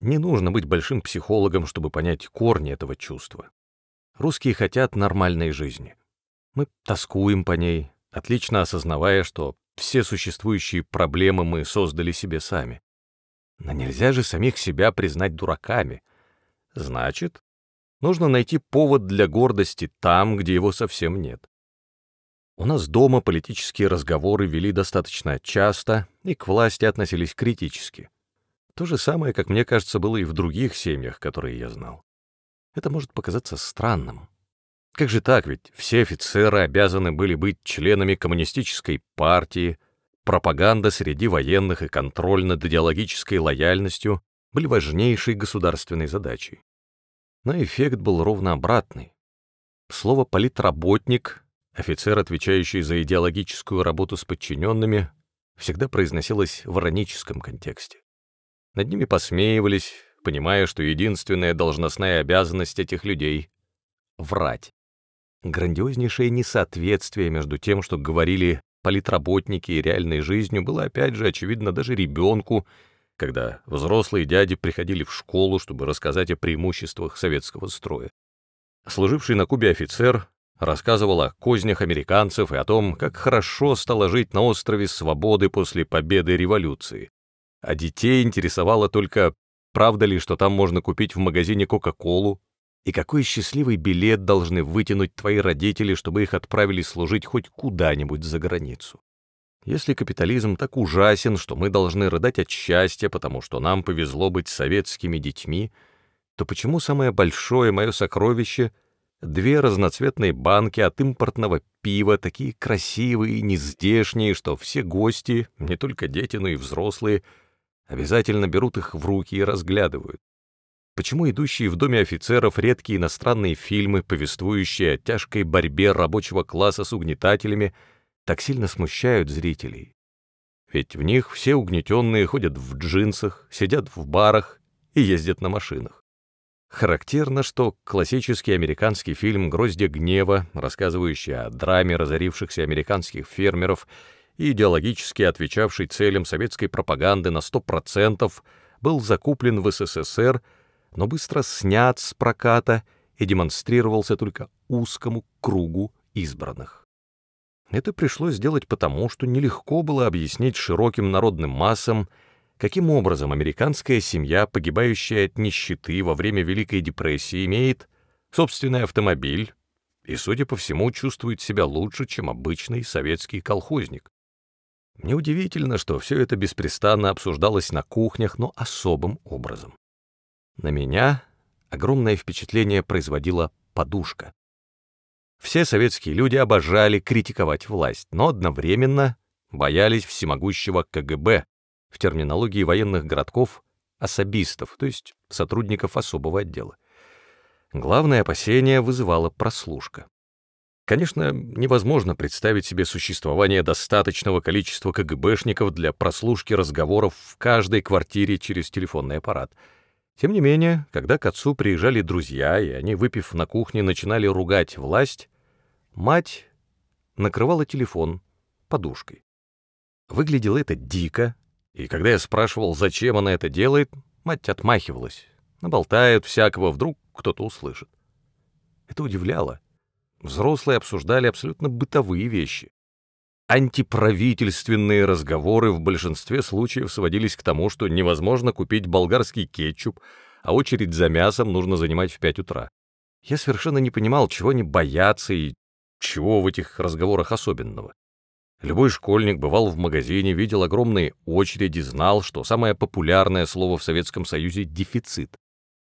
Не нужно быть большим психологом, чтобы понять корни этого чувства. Русские хотят нормальной жизни. Мы тоскуем по ней, отлично осознавая, что все существующие проблемы мы создали себе сами. Но нельзя же самих себя признать дураками. Значит, нужно найти повод для гордости там, где его совсем нет. У нас дома политические разговоры вели достаточно часто и к власти относились критически. То же самое, как мне кажется, было и в других семьях, которые я знал. Это может показаться странным, как же так, ведь все офицеры обязаны были быть членами коммунистической партии, пропаганда среди военных и контроль над идеологической лояльностью были важнейшей государственной задачей. Но эффект был ровно обратный. Слово «политработник», офицер, отвечающий за идеологическую работу с подчиненными, всегда произносилось в ироническом контексте. Над ними посмеивались, понимая, что единственная должностная обязанность этих людей — врать. Грандиознейшее несоответствие между тем, что говорили политработники и реальной жизнью, было опять же очевидно даже ребенку, когда взрослые дяди приходили в школу, чтобы рассказать о преимуществах советского строя. Служивший на Кубе офицер рассказывал о кознях американцев и о том, как хорошо стало жить на острове Свободы после победы революции. А детей интересовало только, правда ли, что там можно купить в магазине Кока-Колу, и какой счастливый билет должны вытянуть твои родители, чтобы их отправили служить хоть куда-нибудь за границу? Если капитализм так ужасен, что мы должны рыдать от счастья, потому что нам повезло быть советскими детьми, то почему самое большое мое сокровище — две разноцветные банки от импортного пива, такие красивые и нездешние, что все гости, не только дети, но и взрослые, обязательно берут их в руки и разглядывают? почему идущие в доме офицеров редкие иностранные фильмы, повествующие о тяжкой борьбе рабочего класса с угнетателями, так сильно смущают зрителей. Ведь в них все угнетенные ходят в джинсах, сидят в барах и ездят на машинах. Характерно, что классический американский фильм «Гроздья гнева», рассказывающий о драме разорившихся американских фермеров и идеологически отвечавший целям советской пропаганды на 100%, был закуплен в СССР – но быстро снят с проката и демонстрировался только узкому кругу избранных. Это пришлось сделать потому, что нелегко было объяснить широким народным массам, каким образом американская семья, погибающая от нищеты во время Великой депрессии, имеет собственный автомобиль и, судя по всему, чувствует себя лучше, чем обычный советский колхозник. Неудивительно, что все это беспрестанно обсуждалось на кухнях, но особым образом. На меня огромное впечатление производила подушка. Все советские люди обожали критиковать власть, но одновременно боялись всемогущего КГБ, в терминологии военных городков — особистов, то есть сотрудников особого отдела. Главное опасение вызывала прослушка. Конечно, невозможно представить себе существование достаточного количества КГБшников для прослушки разговоров в каждой квартире через телефонный аппарат — тем не менее, когда к отцу приезжали друзья, и они, выпив на кухне, начинали ругать власть, мать накрывала телефон подушкой. Выглядело это дико, и когда я спрашивал, зачем она это делает, мать отмахивалась. Наболтает всякого, вдруг кто-то услышит. Это удивляло. Взрослые обсуждали абсолютно бытовые вещи. Антиправительственные разговоры в большинстве случаев сводились к тому, что невозможно купить болгарский кетчуп, а очередь за мясом нужно занимать в пять утра. Я совершенно не понимал, чего они боятся и чего в этих разговорах особенного. Любой школьник бывал в магазине, видел огромные очереди, знал, что самое популярное слово в Советском Союзе — дефицит.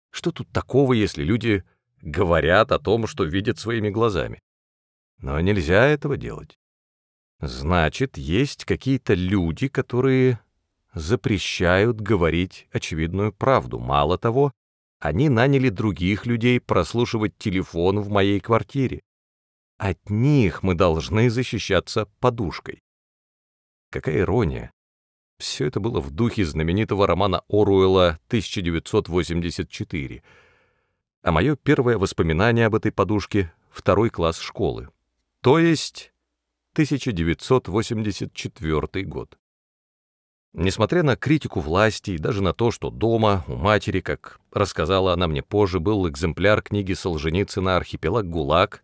Что тут такого, если люди говорят о том, что видят своими глазами? Но нельзя этого делать. Значит, есть какие-то люди, которые запрещают говорить очевидную правду. Мало того, они наняли других людей прослушивать телефон в моей квартире. От них мы должны защищаться подушкой. Какая ирония. Все это было в духе знаменитого романа Оруэлла «1984», а мое первое воспоминание об этой подушке — второй класс школы. То есть 1984 год. Несмотря на критику власти и даже на то, что дома, у матери, как рассказала она мне позже, был экземпляр книги Солженицына «Архипелаг ГУЛАГ»,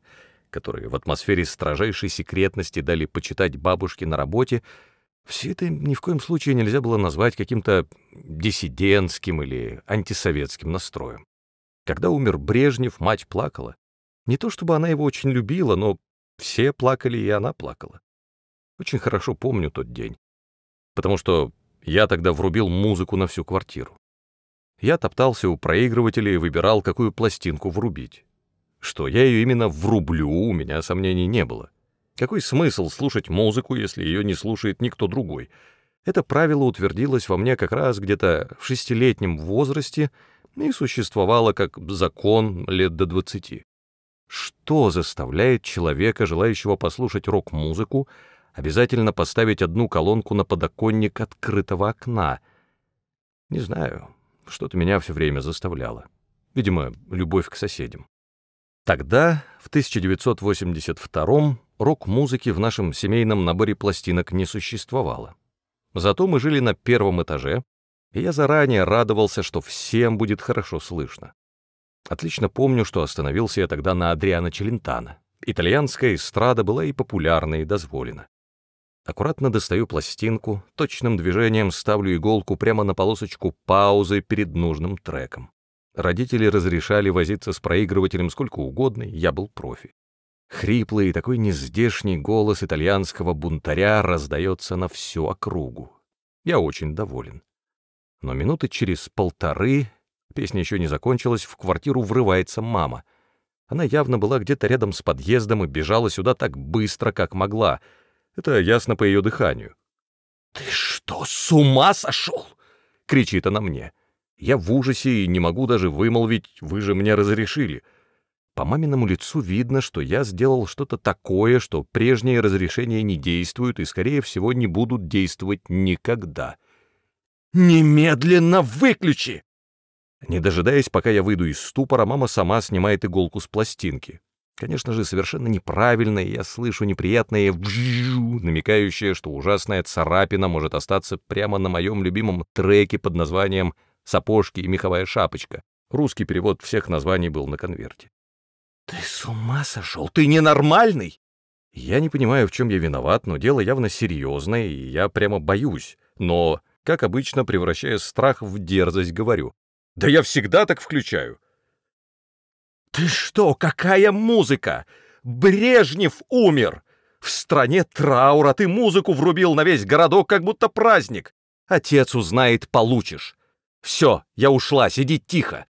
который в атмосфере строжайшей секретности дали почитать бабушке на работе, все это ни в коем случае нельзя было назвать каким-то диссидентским или антисоветским настроем. Когда умер Брежнев, мать плакала. Не то чтобы она его очень любила, но все плакали, и она плакала. Очень хорошо помню тот день, потому что я тогда врубил музыку на всю квартиру. Я топтался у проигрывателя и выбирал, какую пластинку врубить. Что я ее именно врублю, у меня сомнений не было. Какой смысл слушать музыку, если ее не слушает никто другой? Это правило утвердилось во мне как раз где-то в шестилетнем возрасте и существовало как закон лет до двадцати. Что заставляет человека, желающего послушать рок-музыку, обязательно поставить одну колонку на подоконник открытого окна? Не знаю, что-то меня все время заставляло. Видимо, любовь к соседям. Тогда, в 1982-м, рок-музыки в нашем семейном наборе пластинок не существовало. Зато мы жили на первом этаже, и я заранее радовался, что всем будет хорошо слышно. Отлично помню, что остановился я тогда на Адриана Челентана. Итальянская эстрада была и популярна, и дозволена. Аккуратно достаю пластинку, точным движением ставлю иголку прямо на полосочку паузы перед нужным треком. Родители разрешали возиться с проигрывателем сколько угодно, я был профи. Хриплый и такой нездешний голос итальянского бунтаря раздается на всю округу. Я очень доволен. Но минуты через полторы Песня еще не закончилась, в квартиру врывается мама. Она явно была где-то рядом с подъездом и бежала сюда так быстро, как могла. Это ясно по ее дыханию. «Ты что, с ума сошел?» — кричит она мне. Я в ужасе и не могу даже вымолвить «вы же мне разрешили». По маминому лицу видно, что я сделал что-то такое, что прежние разрешения не действуют и, скорее всего, не будут действовать никогда. «Немедленно выключи!» Не дожидаясь, пока я выйду из ступора, мама сама снимает иголку с пластинки. Конечно же, совершенно неправильно, я слышу неприятное «вжжжу», что ужасная царапина может остаться прямо на моем любимом треке под названием «Сапожки и меховая шапочка». Русский перевод всех названий был на конверте. «Ты с ума сошел? Ты ненормальный!» Я не понимаю, в чем я виноват, но дело явно серьезное, и я прямо боюсь. Но, как обычно, превращая страх в дерзость, говорю. Да я всегда так включаю. Ты что, какая музыка? Брежнев умер! В стране траура ты музыку врубил на весь городок, как будто праздник. Отец узнает, получишь. Все, я ушла, сиди тихо.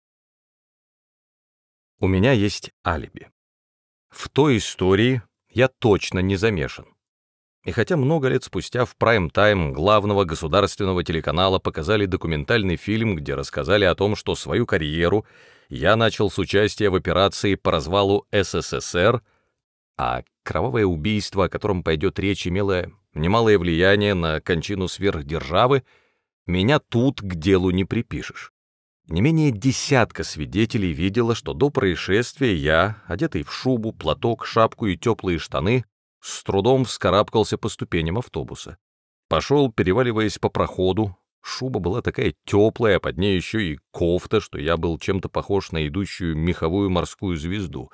У меня есть алиби. В той истории я точно не замешан. И хотя много лет спустя в прайм-тайм главного государственного телеканала показали документальный фильм, где рассказали о том, что свою карьеру я начал с участия в операции по развалу СССР, а кровавое убийство, о котором пойдет речь, имело немалое влияние на кончину сверхдержавы, меня тут к делу не припишешь. Не менее десятка свидетелей видела, что до происшествия я, одетый в шубу, платок, шапку и теплые штаны, с трудом вскарабкался по ступеням автобуса. Пошел, переваливаясь по проходу, шуба была такая теплая, под ней еще и кофта, что я был чем-то похож на идущую меховую морскую звезду.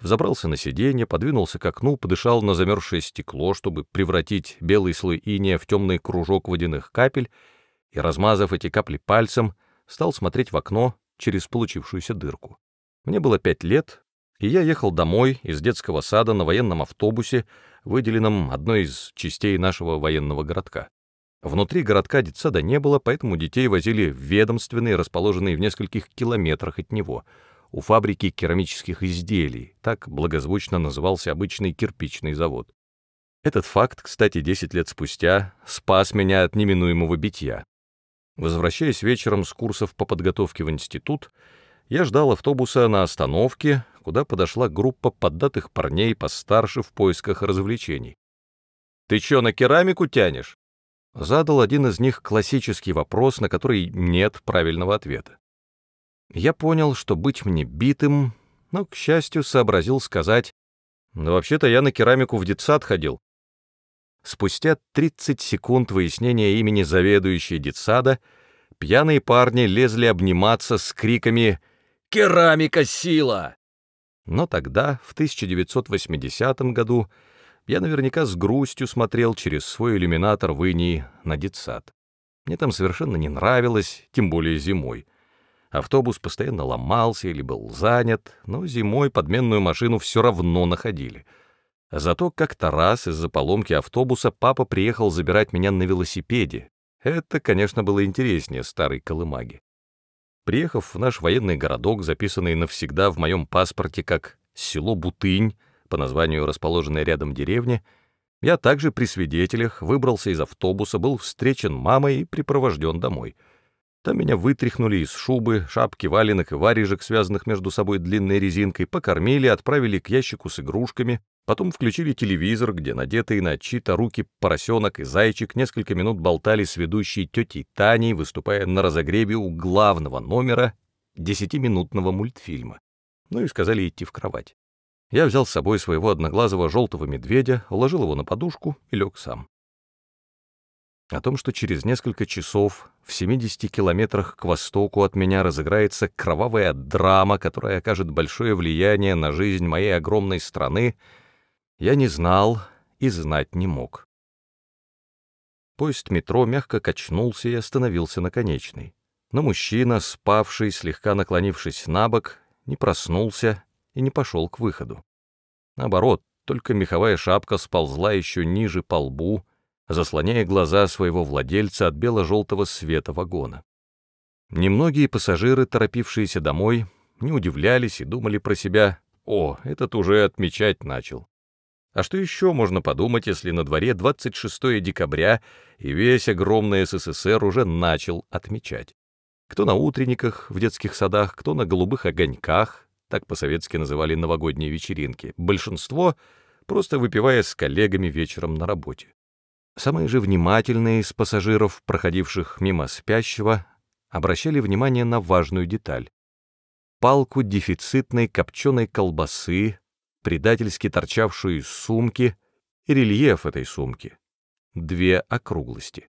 Взобрался на сиденье, подвинулся к окну, подышал на замерзшее стекло, чтобы превратить белый слой иния в темный кружок водяных капель, и, размазав эти капли пальцем, стал смотреть в окно через получившуюся дырку. Мне было пять лет, и я ехал домой из детского сада на военном автобусе, выделенном одной из частей нашего военного городка. Внутри городка детсада не было, поэтому детей возили в ведомственные, расположенные в нескольких километрах от него, у фабрики керамических изделий, так благозвучно назывался обычный кирпичный завод. Этот факт, кстати, 10 лет спустя, спас меня от неминуемого битья. Возвращаясь вечером с курсов по подготовке в институт, я ждал автобуса на остановке, куда подошла группа поддатых парней постарше в поисках развлечений. «Ты чё, на керамику тянешь?» Задал один из них классический вопрос, на который нет правильного ответа. Я понял, что быть мне битым, но, к счастью, сообразил сказать, «Ну, вообще-то я на керамику в детсад ходил». Спустя 30 секунд выяснения имени заведующей детсада пьяные парни лезли обниматься с криками «Керамика сила!» Но тогда, в 1980 году, я наверняка с грустью смотрел через свой иллюминатор в Инии на детсад. Мне там совершенно не нравилось, тем более зимой. Автобус постоянно ломался или был занят, но зимой подменную машину все равно находили. Зато как-то раз из-за поломки автобуса папа приехал забирать меня на велосипеде. Это, конечно, было интереснее старой колымаги. Приехав в наш военный городок, записанный навсегда в моем паспорте как «Село Бутынь», по названию расположенной рядом деревни, я также при свидетелях выбрался из автобуса, был встречен мамой и припровожден домой. Там меня вытряхнули из шубы, шапки, валенок и варежек, связанных между собой длинной резинкой, покормили, отправили к ящику с игрушками, Потом включили телевизор, где надетые на чьи-то руки поросенок и зайчик несколько минут болтали с ведущей тетей Таней, выступая на разогреве у главного номера десятиминутного мультфильма. Ну и сказали идти в кровать. Я взял с собой своего одноглазого желтого медведя, уложил его на подушку и лег сам. О том, что через несколько часов в 70 километрах к востоку от меня разыграется кровавая драма, которая окажет большое влияние на жизнь моей огромной страны — я не знал и знать не мог. Поезд метро мягко качнулся и остановился на конечной. Но мужчина, спавший, слегка наклонившись на бок, не проснулся и не пошел к выходу. Наоборот, только меховая шапка сползла еще ниже по лбу, заслоняя глаза своего владельца от бело-желтого света вагона. Немногие пассажиры, торопившиеся домой, не удивлялись и думали про себя, «О, этот уже отмечать начал». А что еще можно подумать, если на дворе 26 декабря и весь огромный СССР уже начал отмечать? Кто на утренниках в детских садах, кто на голубых огоньках, так по-советски называли новогодние вечеринки, большинство — просто выпивая с коллегами вечером на работе. Самые же внимательные из пассажиров, проходивших мимо спящего, обращали внимание на важную деталь. Палку дефицитной копченой колбасы предательски торчавшую из сумки, и рельеф этой сумки. Две округлости.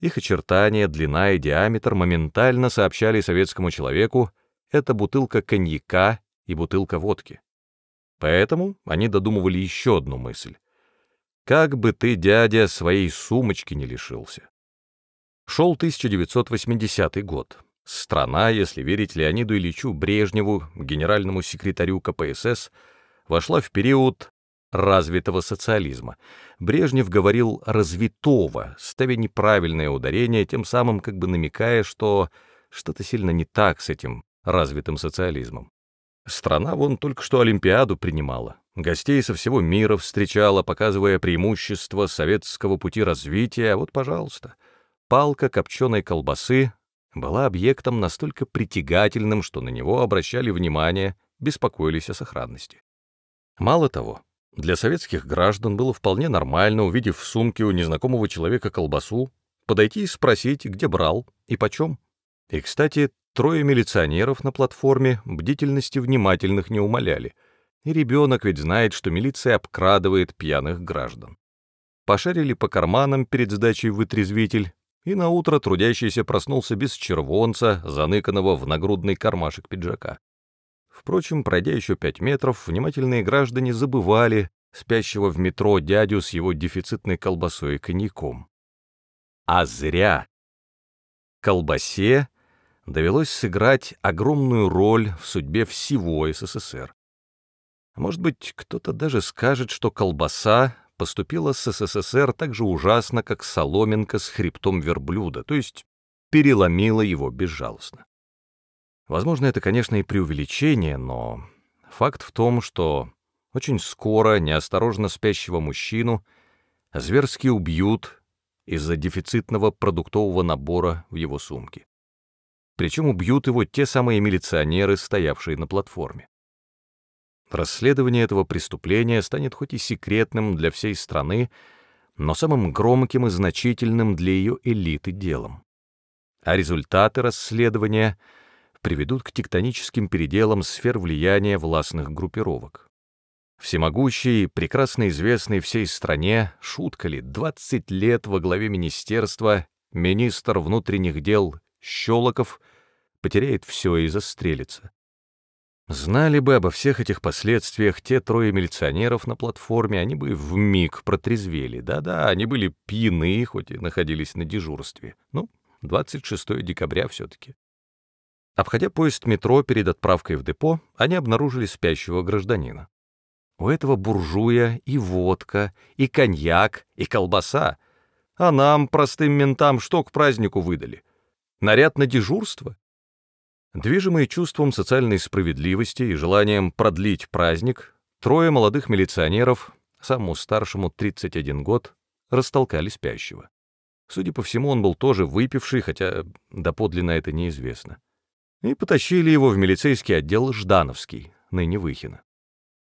Их очертания, длина и диаметр моментально сообщали советскому человеку, это бутылка коньяка и бутылка водки. Поэтому они додумывали еще одну мысль. Как бы ты, дядя, своей сумочки не лишился. Шел 1980 год. Страна, если верить Леониду Ильичу Брежневу, генеральному секретарю КПСС, вошла в период развитого социализма. Брежнев говорил «развитого», ставя неправильное ударение, тем самым как бы намекая, что что-то сильно не так с этим развитым социализмом. Страна вон только что Олимпиаду принимала, гостей со всего мира встречала, показывая преимущества советского пути развития, а вот, пожалуйста, палка копченой колбасы была объектом настолько притягательным, что на него обращали внимание, беспокоились о сохранности. Мало того, для советских граждан было вполне нормально, увидев в сумке у незнакомого человека колбасу, подойти и спросить, где брал и почем. И, кстати, трое милиционеров на платформе бдительности внимательных не умоляли. И ребенок ведь знает, что милиция обкрадывает пьяных граждан. Пошарили по карманам перед сдачей вытрезвитель, и наутро трудящийся проснулся без червонца, заныканного в нагрудный кармашек пиджака. Впрочем, пройдя еще пять метров, внимательные граждане забывали спящего в метро дядю с его дефицитной колбасой и коньяком. А зря! Колбасе довелось сыграть огромную роль в судьбе всего СССР. Может быть, кто-то даже скажет, что колбаса поступила с СССР так же ужасно, как соломинка с хребтом верблюда, то есть переломила его безжалостно. Возможно, это, конечно, и преувеличение, но факт в том, что очень скоро неосторожно спящего мужчину зверски убьют из-за дефицитного продуктового набора в его сумке. Причем убьют его те самые милиционеры, стоявшие на платформе. Расследование этого преступления станет хоть и секретным для всей страны, но самым громким и значительным для ее элиты делом. А результаты расследования — приведут к тектоническим переделам сфер влияния властных группировок. Всемогущий, прекрасно известный всей стране, шутка ли, 20 лет во главе министерства министр внутренних дел Щелоков потеряет все и застрелится. Знали бы обо всех этих последствиях те трое милиционеров на платформе, они бы в миг протрезвели. Да-да, они были пьяны, хоть и находились на дежурстве. Ну, 26 декабря все-таки. Обходя поезд метро перед отправкой в депо, они обнаружили спящего гражданина. У этого буржуя и водка, и коньяк, и колбаса. А нам, простым ментам, что к празднику выдали? Наряд на дежурство? Движимые чувством социальной справедливости и желанием продлить праздник, трое молодых милиционеров, самому старшему 31 год, растолкали спящего. Судя по всему, он был тоже выпивший, хотя доподлинно это неизвестно и потащили его в милицейский отдел Ждановский, ныне Выхина.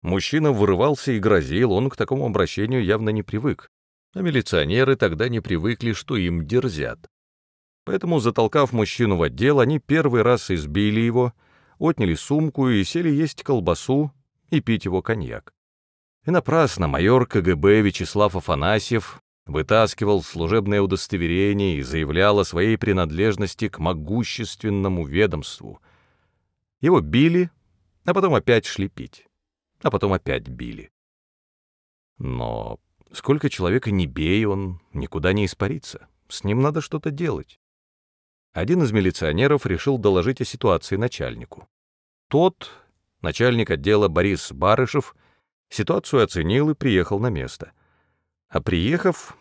Мужчина вырывался и грозил, он к такому обращению явно не привык, а милиционеры тогда не привыкли, что им дерзят. Поэтому, затолкав мужчину в отдел, они первый раз избили его, отняли сумку и сели есть колбасу и пить его коньяк. И напрасно майор КГБ Вячеслав Афанасьев вытаскивал служебное удостоверение и заявлял о своей принадлежности к могущественному ведомству. Его били, а потом опять шли пить, а потом опять били. Но сколько человека не бей, он никуда не испарится, с ним надо что-то делать. Один из милиционеров решил доложить о ситуации начальнику. Тот, начальник отдела Борис Барышев, ситуацию оценил и приехал на место — а приехав,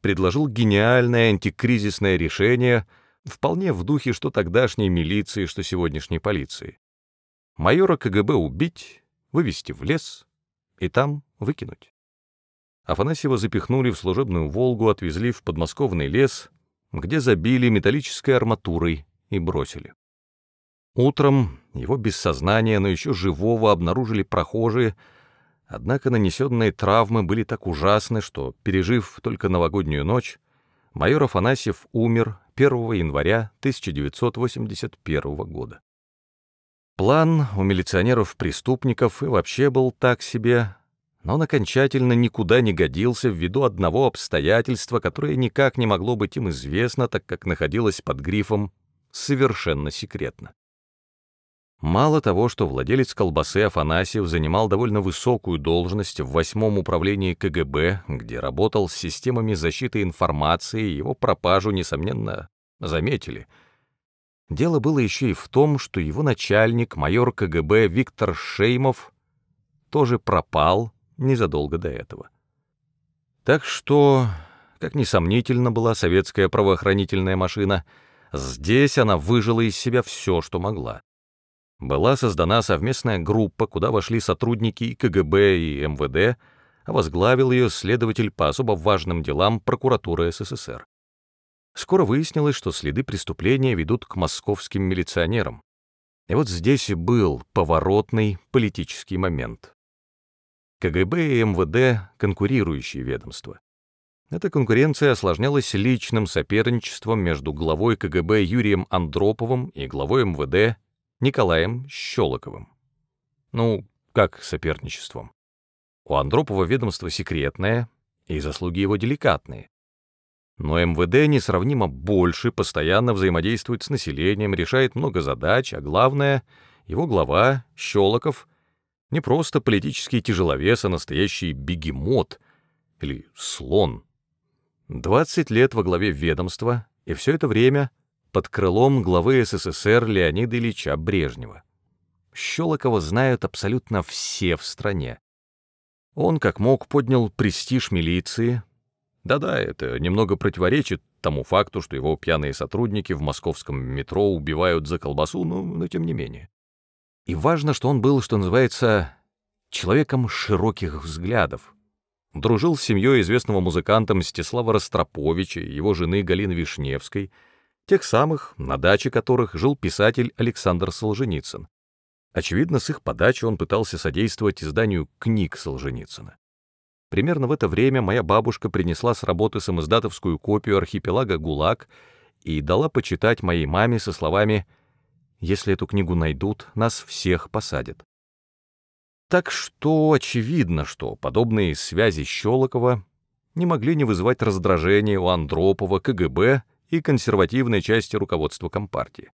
предложил гениальное антикризисное решение, вполне в духе что тогдашней милиции, что сегодняшней полиции. Майора КГБ убить, вывести в лес и там выкинуть. Афанасьева запихнули в служебную «Волгу», отвезли в подмосковный лес, где забили металлической арматурой и бросили. Утром его без сознания, но еще живого обнаружили прохожие — Однако нанесенные травмы были так ужасны, что, пережив только новогоднюю ночь, майор Афанасьев умер 1 января 1981 года. План у милиционеров-преступников и вообще был так себе, но он окончательно никуда не годился ввиду одного обстоятельства, которое никак не могло быть им известно, так как находилось под грифом «совершенно секретно». Мало того, что владелец колбасы Афанасьев занимал довольно высокую должность в восьмом управлении КГБ, где работал с системами защиты информации, его пропажу, несомненно, заметили. Дело было еще и в том, что его начальник, майор КГБ Виктор Шеймов, тоже пропал незадолго до этого. Так что, как несомнительно была советская правоохранительная машина, здесь она выжила из себя все, что могла была создана совместная группа, куда вошли сотрудники и КГБ, и МВД, а возглавил ее следователь по особо важным делам прокуратуры СССР. Скоро выяснилось, что следы преступления ведут к московским милиционерам. И вот здесь и был поворотный политический момент. КГБ и МВД — конкурирующие ведомства. Эта конкуренция осложнялась личным соперничеством между главой КГБ Юрием Андроповым и главой МВД Николаем Щелоковым. Ну, как соперничеством. У Андропова ведомство секретное, и заслуги его деликатные. Но МВД несравнимо больше, постоянно взаимодействует с населением, решает много задач, а главное, его глава, Щелоков, не просто политический тяжеловес, а настоящий бегемот или слон. 20 лет во главе ведомства, и все это время — под крылом главы СССР Леонида Ильича Брежнева. Щелокова знают абсолютно все в стране. Он, как мог, поднял престиж милиции. Да-да, это немного противоречит тому факту, что его пьяные сотрудники в московском метро убивают за колбасу, но, но тем не менее. И важно, что он был, что называется, человеком широких взглядов. Дружил с семьей известного музыканта Мстислава Ростроповича и его жены Галины Вишневской — тех самых, на даче которых жил писатель Александр Солженицын. Очевидно, с их подачи он пытался содействовать изданию книг Солженицына. Примерно в это время моя бабушка принесла с работы самоздатовскую копию архипелага «ГУЛАГ» и дала почитать моей маме со словами «Если эту книгу найдут, нас всех посадят». Так что очевидно, что подобные связи Щелокова не могли не вызывать раздражения у Андропова, КГБ и консервативной части руководства Компартии.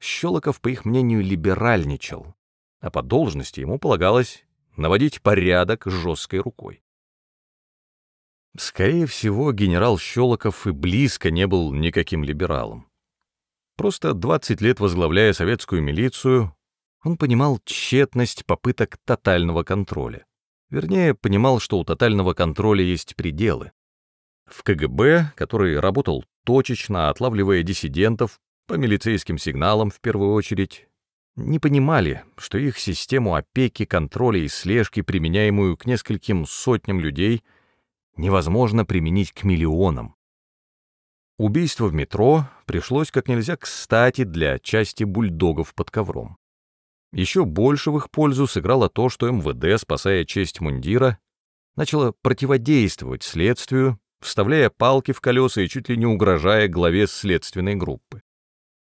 Щелоков, по их мнению, либеральничал, а по должности ему полагалось наводить порядок жесткой рукой. Скорее всего, генерал Щелоков и близко не был никаким либералом. Просто 20 лет возглавляя советскую милицию, он понимал тщетность попыток тотального контроля. Вернее, понимал, что у тотального контроля есть пределы. В КГБ, который работал точечно отлавливая диссидентов, по милицейским сигналам в первую очередь, не понимали, что их систему опеки, контроля и слежки, применяемую к нескольким сотням людей, невозможно применить к миллионам. Убийство в метро пришлось как нельзя кстати для части бульдогов под ковром. Еще больше в их пользу сыграло то, что МВД, спасая честь мундира, начало противодействовать следствию вставляя палки в колеса и чуть ли не угрожая главе следственной группы.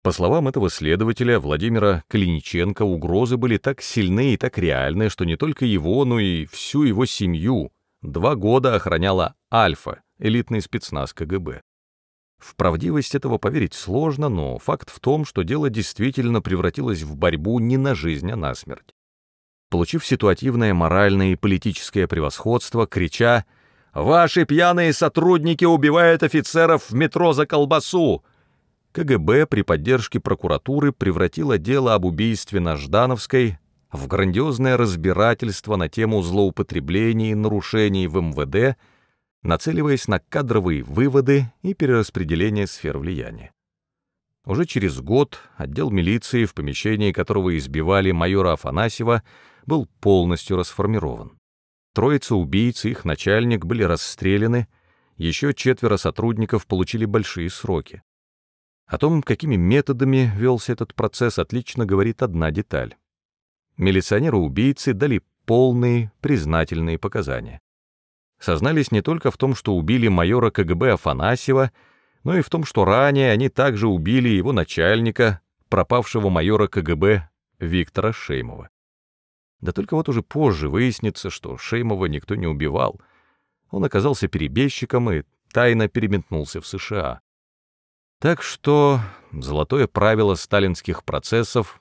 По словам этого следователя Владимира Калиниченко, угрозы были так сильны и так реальны, что не только его, но и всю его семью два года охраняла «Альфа», элитный спецназ КГБ. В правдивость этого поверить сложно, но факт в том, что дело действительно превратилось в борьбу не на жизнь, а на смерть. Получив ситуативное моральное и политическое превосходство, крича Ваши пьяные сотрудники убивают офицеров в метро за колбасу!» КГБ при поддержке прокуратуры превратило дело об убийстве на Ждановской в грандиозное разбирательство на тему злоупотреблений и нарушений в МВД, нацеливаясь на кадровые выводы и перераспределение сфер влияния. Уже через год отдел милиции, в помещении которого избивали майора Афанасьева, был полностью расформирован. Троица убийц и их начальник были расстреляны, еще четверо сотрудников получили большие сроки. О том, какими методами велся этот процесс, отлично говорит одна деталь. Милиционеры-убийцы дали полные, признательные показания. Сознались не только в том, что убили майора КГБ Афанасьева, но и в том, что ранее они также убили его начальника, пропавшего майора КГБ Виктора Шеймова. Да только вот уже позже выяснится, что Шеймова никто не убивал. Он оказался перебежчиком и тайно переметнулся в США. Так что золотое правило сталинских процессов,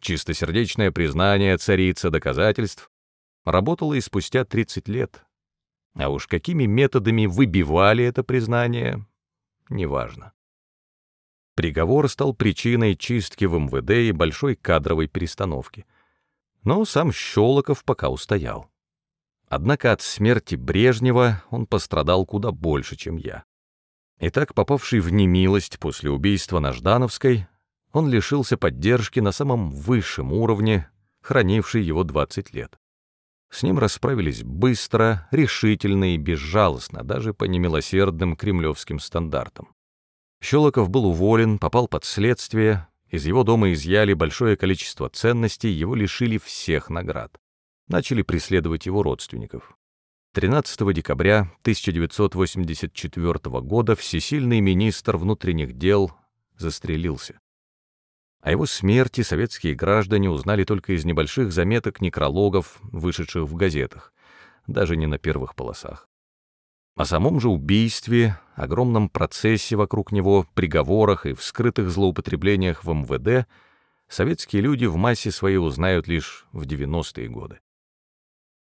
чистосердечное признание царица доказательств, работало и спустя 30 лет. А уж какими методами выбивали это признание, неважно. Приговор стал причиной чистки в МВД и большой кадровой перестановки — но сам Щелоков пока устоял. Однако от смерти Брежнева он пострадал куда больше, чем я. Итак, попавший в немилость после убийства на Ждановской, он лишился поддержки на самом высшем уровне, хранившей его 20 лет. С ним расправились быстро, решительно и безжалостно, даже по немилосердным кремлевским стандартам. Щелоков был уволен, попал под следствие, из его дома изъяли большое количество ценностей, его лишили всех наград. Начали преследовать его родственников. 13 декабря 1984 года всесильный министр внутренних дел застрелился. О его смерти советские граждане узнали только из небольших заметок некрологов, вышедших в газетах, даже не на первых полосах. О самом же убийстве, огромном процессе вокруг него, приговорах и вскрытых злоупотреблениях в МВД советские люди в массе своей узнают лишь в 90-е годы.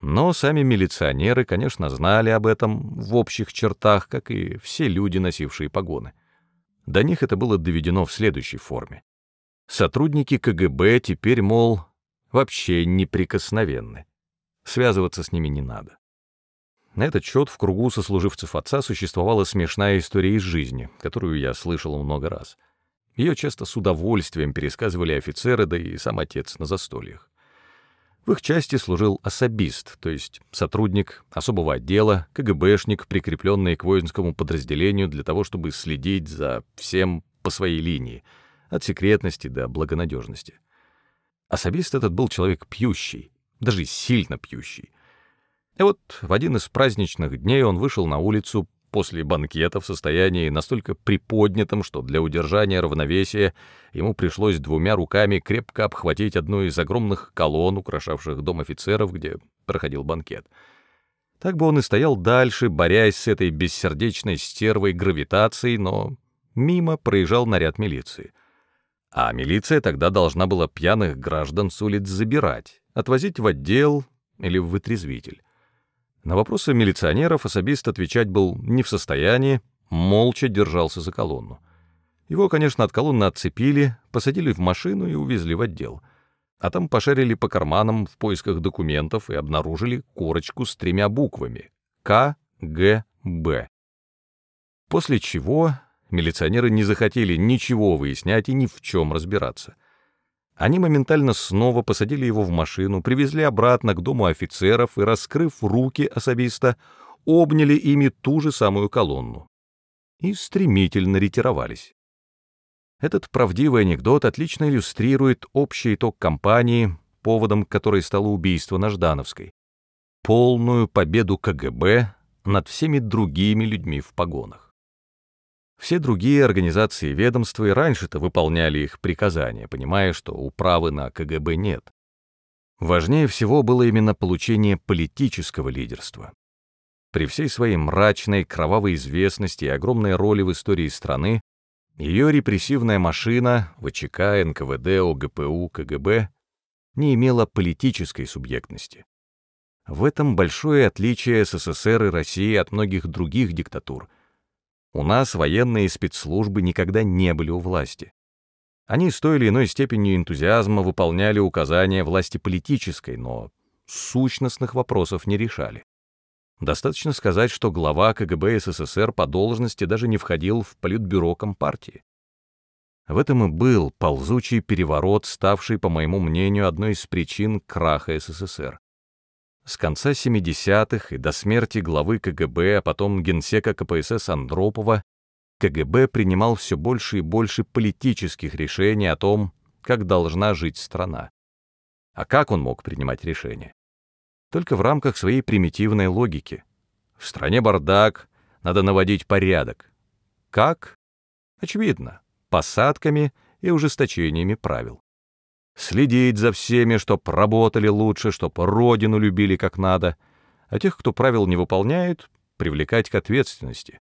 Но сами милиционеры, конечно, знали об этом в общих чертах, как и все люди, носившие погоны. До них это было доведено в следующей форме. Сотрудники КГБ теперь, мол, вообще неприкосновенны. Связываться с ними не надо. На этот счет в кругу сослуживцев отца существовала смешная история из жизни, которую я слышал много раз. Ее часто с удовольствием пересказывали офицеры, да и сам отец на застольях. В их части служил особист, то есть сотрудник особого отдела, КГБшник, прикрепленный к воинскому подразделению для того, чтобы следить за всем по своей линии, от секретности до благонадежности. Особист этот был человек пьющий, даже сильно пьющий. И вот в один из праздничных дней он вышел на улицу после банкета в состоянии настолько приподнятом, что для удержания равновесия ему пришлось двумя руками крепко обхватить одну из огромных колонн, украшавших дом офицеров, где проходил банкет. Так бы он и стоял дальше, борясь с этой бессердечной стервой гравитацией, но мимо проезжал наряд милиции. А милиция тогда должна была пьяных граждан с улиц забирать, отвозить в отдел или в вытрезвитель. На вопросы милиционеров особист отвечать был не в состоянии, молча держался за колонну. Его, конечно, от колонны отцепили, посадили в машину и увезли в отдел. А там пошарили по карманам в поисках документов и обнаружили корочку с тремя буквами — КГБ. После чего милиционеры не захотели ничего выяснять и ни в чем разбираться — они моментально снова посадили его в машину, привезли обратно к дому офицеров и, раскрыв руки особиста, обняли ими ту же самую колонну и стремительно ретировались. Этот правдивый анекдот отлично иллюстрирует общий итог кампании, поводом которой стало убийство на Ждановской. Полную победу КГБ над всеми другими людьми в погонах. Все другие организации и ведомства и раньше-то выполняли их приказания, понимая, что управы на КГБ нет. Важнее всего было именно получение политического лидерства. При всей своей мрачной, кровавой известности и огромной роли в истории страны, ее репрессивная машина, ВЧК, НКВД, ОГПУ, КГБ, не имела политической субъектности. В этом большое отличие СССР и России от многих других диктатур, у нас военные спецслужбы никогда не были у власти. Они стоили иной степенью энтузиазма выполняли указания власти политической, но сущностных вопросов не решали. Достаточно сказать, что глава КГБ СССР по должности даже не входил в политбюро Компартии. В этом и был ползучий переворот, ставший, по моему мнению, одной из причин краха СССР. С конца 70-х и до смерти главы КГБ, а потом генсека КПСС Андропова, КГБ принимал все больше и больше политических решений о том, как должна жить страна. А как он мог принимать решения? Только в рамках своей примитивной логики. В стране бардак, надо наводить порядок. Как? Очевидно, посадками и ужесточениями правил следить за всеми, чтоб работали лучше, чтоб родину любили как надо, а тех, кто правил не выполняют, привлекать к ответственности.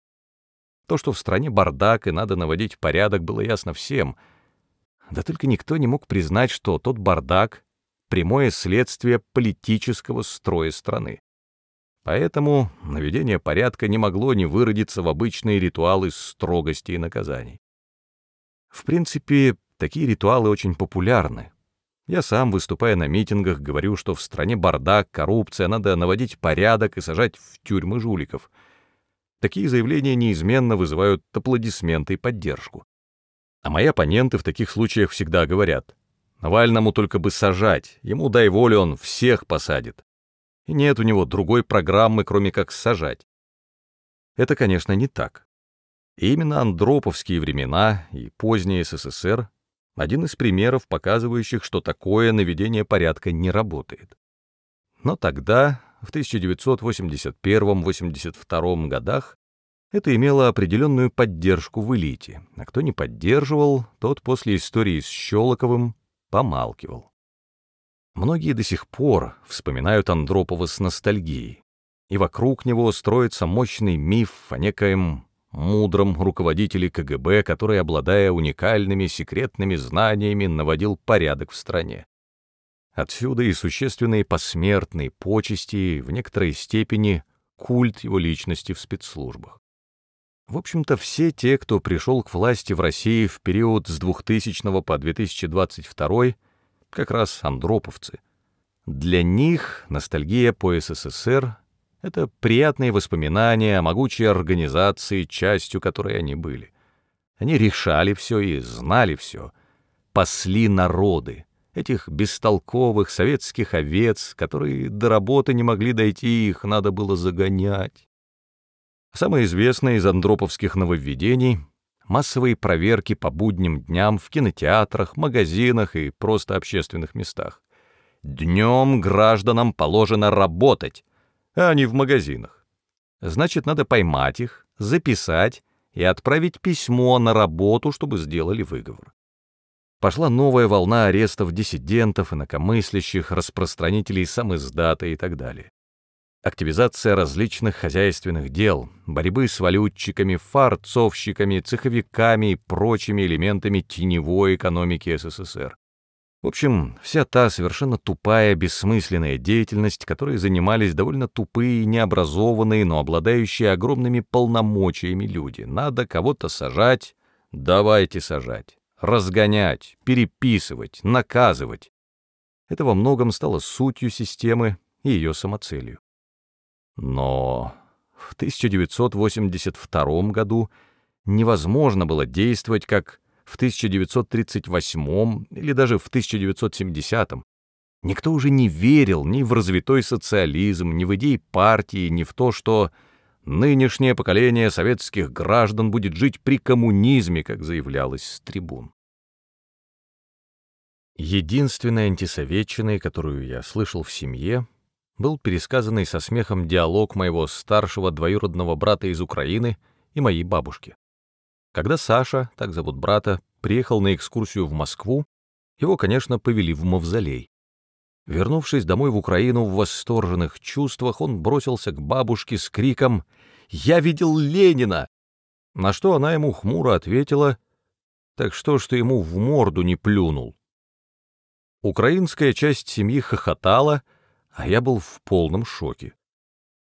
То, что в стране бардак и надо наводить порядок, было ясно всем. Да только никто не мог признать, что тот бардак — прямое следствие политического строя страны. Поэтому наведение порядка не могло не выродиться в обычные ритуалы строгости и наказаний. В принципе, такие ритуалы очень популярны, я сам, выступая на митингах, говорю, что в стране бардак, коррупция, надо наводить порядок и сажать в тюрьмы жуликов. Такие заявления неизменно вызывают аплодисменты и поддержку. А мои оппоненты в таких случаях всегда говорят, Навальному только бы сажать, ему дай волю, он всех посадит. И нет у него другой программы, кроме как сажать. Это, конечно, не так. И именно андроповские времена и поздний СССР один из примеров, показывающих, что такое наведение порядка не работает. Но тогда, в 1981-82 годах, это имело определенную поддержку в элите, а кто не поддерживал, тот после истории с Щелоковым помалкивал. Многие до сих пор вспоминают Андропова с ностальгией, и вокруг него строится мощный миф о некоем мудром руководителе КГБ, который, обладая уникальными секретными знаниями, наводил порядок в стране. Отсюда и существенные посмертные почести, в некоторой степени культ его личности в спецслужбах. В общем-то, все те, кто пришел к власти в России в период с 2000 по 2022, как раз андроповцы. Для них ностальгия по СССР это приятные воспоминания о могучей организации, частью которой они были. Они решали все и знали все. Пасли народы, этих бестолковых советских овец, которые до работы не могли дойти, их надо было загонять. Самое известное из андроповских нововведений — массовые проверки по будним дням в кинотеатрах, магазинах и просто общественных местах. Днем гражданам положено работать, а они в магазинах. Значит, надо поймать их, записать и отправить письмо на работу, чтобы сделали выговор. Пошла новая волна арестов диссидентов, инакомыслящих, распространителей самиздата и так далее. Активизация различных хозяйственных дел, борьбы с валютчиками, фарцовщиками, цеховиками и прочими элементами теневой экономики СССР. В общем, вся та совершенно тупая, бессмысленная деятельность, которой занимались довольно тупые, необразованные, но обладающие огромными полномочиями люди. Надо кого-то сажать, давайте сажать, разгонять, переписывать, наказывать. Это во многом стало сутью системы и ее самоцелью. Но в 1982 году невозможно было действовать как в 1938 или даже в 1970. Никто уже не верил ни в развитой социализм, ни в идеи партии, ни в то, что нынешнее поколение советских граждан будет жить при коммунизме, как заявлялось с трибун. Единственной антисоветчиной, которую я слышал в семье, был пересказанный со смехом диалог моего старшего двоюродного брата из Украины и моей бабушки. Когда Саша, так зовут брата, приехал на экскурсию в Москву, его, конечно, повели в мавзолей. Вернувшись домой в Украину в восторженных чувствах, он бросился к бабушке с криком «Я видел Ленина!» На что она ему хмуро ответила «Так что ж ты ему в морду не плюнул?» Украинская часть семьи хохотала, а я был в полном шоке.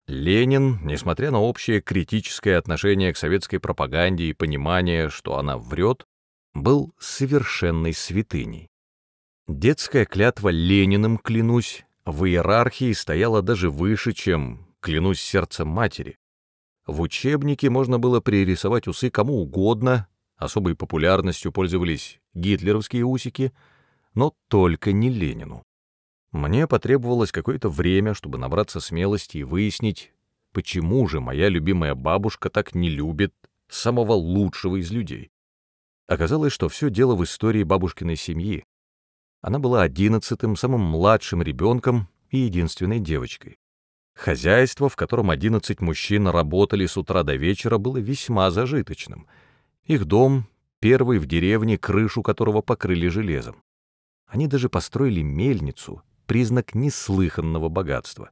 Ленин, несмотря на общее критическое отношение к советской пропаганде и понимание, что она врет, был совершенной святыней. Детская клятва «Лениным клянусь» в иерархии стояла даже выше, чем «клянусь сердцем матери». В учебнике можно было пририсовать усы кому угодно, особой популярностью пользовались гитлеровские усики, но только не Ленину. Мне потребовалось какое-то время, чтобы набраться смелости и выяснить, почему же моя любимая бабушка так не любит самого лучшего из людей. Оказалось, что все дело в истории бабушкиной семьи. Она была одиннадцатым, самым младшим ребенком и единственной девочкой. Хозяйство, в котором одиннадцать мужчин работали с утра до вечера, было весьма зажиточным. Их дом — первый в деревне, крышу которого покрыли железом. Они даже построили мельницу, признак неслыханного богатства.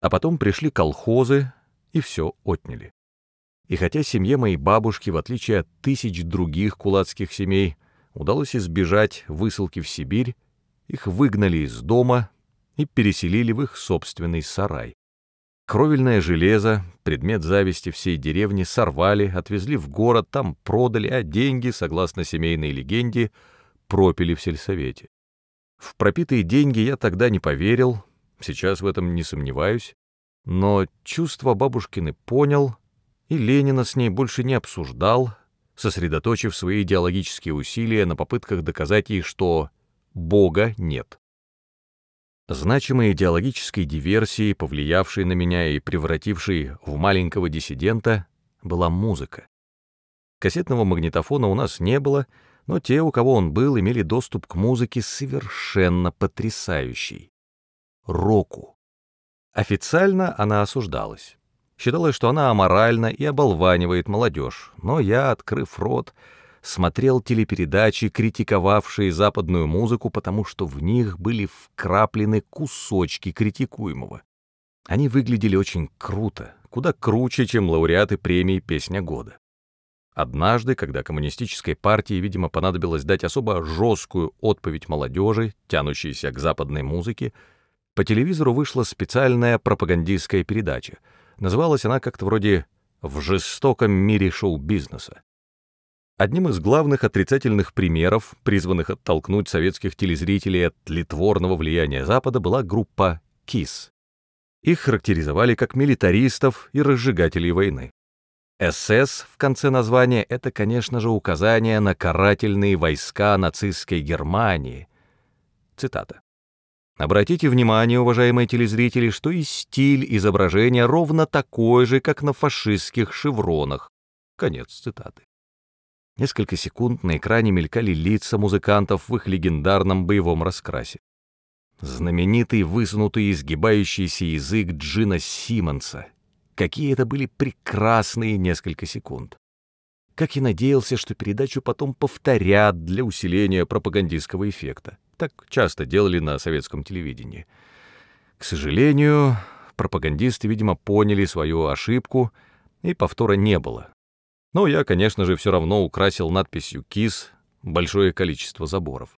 А потом пришли колхозы и все отняли. И хотя семье моей бабушки, в отличие от тысяч других кулацких семей, удалось избежать высылки в Сибирь, их выгнали из дома и переселили в их собственный сарай. Кровельное железо, предмет зависти всей деревни, сорвали, отвезли в город, там продали, а деньги, согласно семейной легенде, пропили в сельсовете. В пропитые деньги я тогда не поверил, сейчас в этом не сомневаюсь, но чувства бабушкины понял и Ленина с ней больше не обсуждал, сосредоточив свои идеологические усилия на попытках доказать ей, что Бога нет. Значимой идеологической диверсией, повлиявшей на меня и превратившей в маленького диссидента, была музыка. Кассетного магнитофона у нас не было — но те, у кого он был, имели доступ к музыке совершенно потрясающей. Року. Официально она осуждалась. Считалось, что она аморальна и оболванивает молодежь, но я, открыв рот, смотрел телепередачи, критиковавшие западную музыку, потому что в них были вкраплены кусочки критикуемого. Они выглядели очень круто, куда круче, чем лауреаты премии «Песня года». Однажды, когда коммунистической партии, видимо, понадобилось дать особо жесткую отповедь молодежи, тянущейся к западной музыке, по телевизору вышла специальная пропагандистская передача. Называлась она как-то вроде «В жестоком мире шоу-бизнеса». Одним из главных отрицательных примеров, призванных оттолкнуть советских телезрителей от литворного влияния Запада, была группа «КИС». Их характеризовали как милитаристов и разжигателей войны. СС в конце названия — это, конечно же, указание на карательные войска нацистской Германии. Цитата. Обратите внимание, уважаемые телезрители, что и стиль изображения ровно такой же, как на фашистских шевронах. Конец цитаты. Несколько секунд на экране мелькали лица музыкантов в их легендарном боевом раскрасе. Знаменитый высунутый изгибающийся язык Джина Симмонса — Какие это были прекрасные несколько секунд. Как я надеялся, что передачу потом повторят для усиления пропагандистского эффекта. Так часто делали на советском телевидении. К сожалению, пропагандисты, видимо, поняли свою ошибку, и повтора не было. Но я, конечно же, все равно украсил надписью «КИС» большое количество заборов.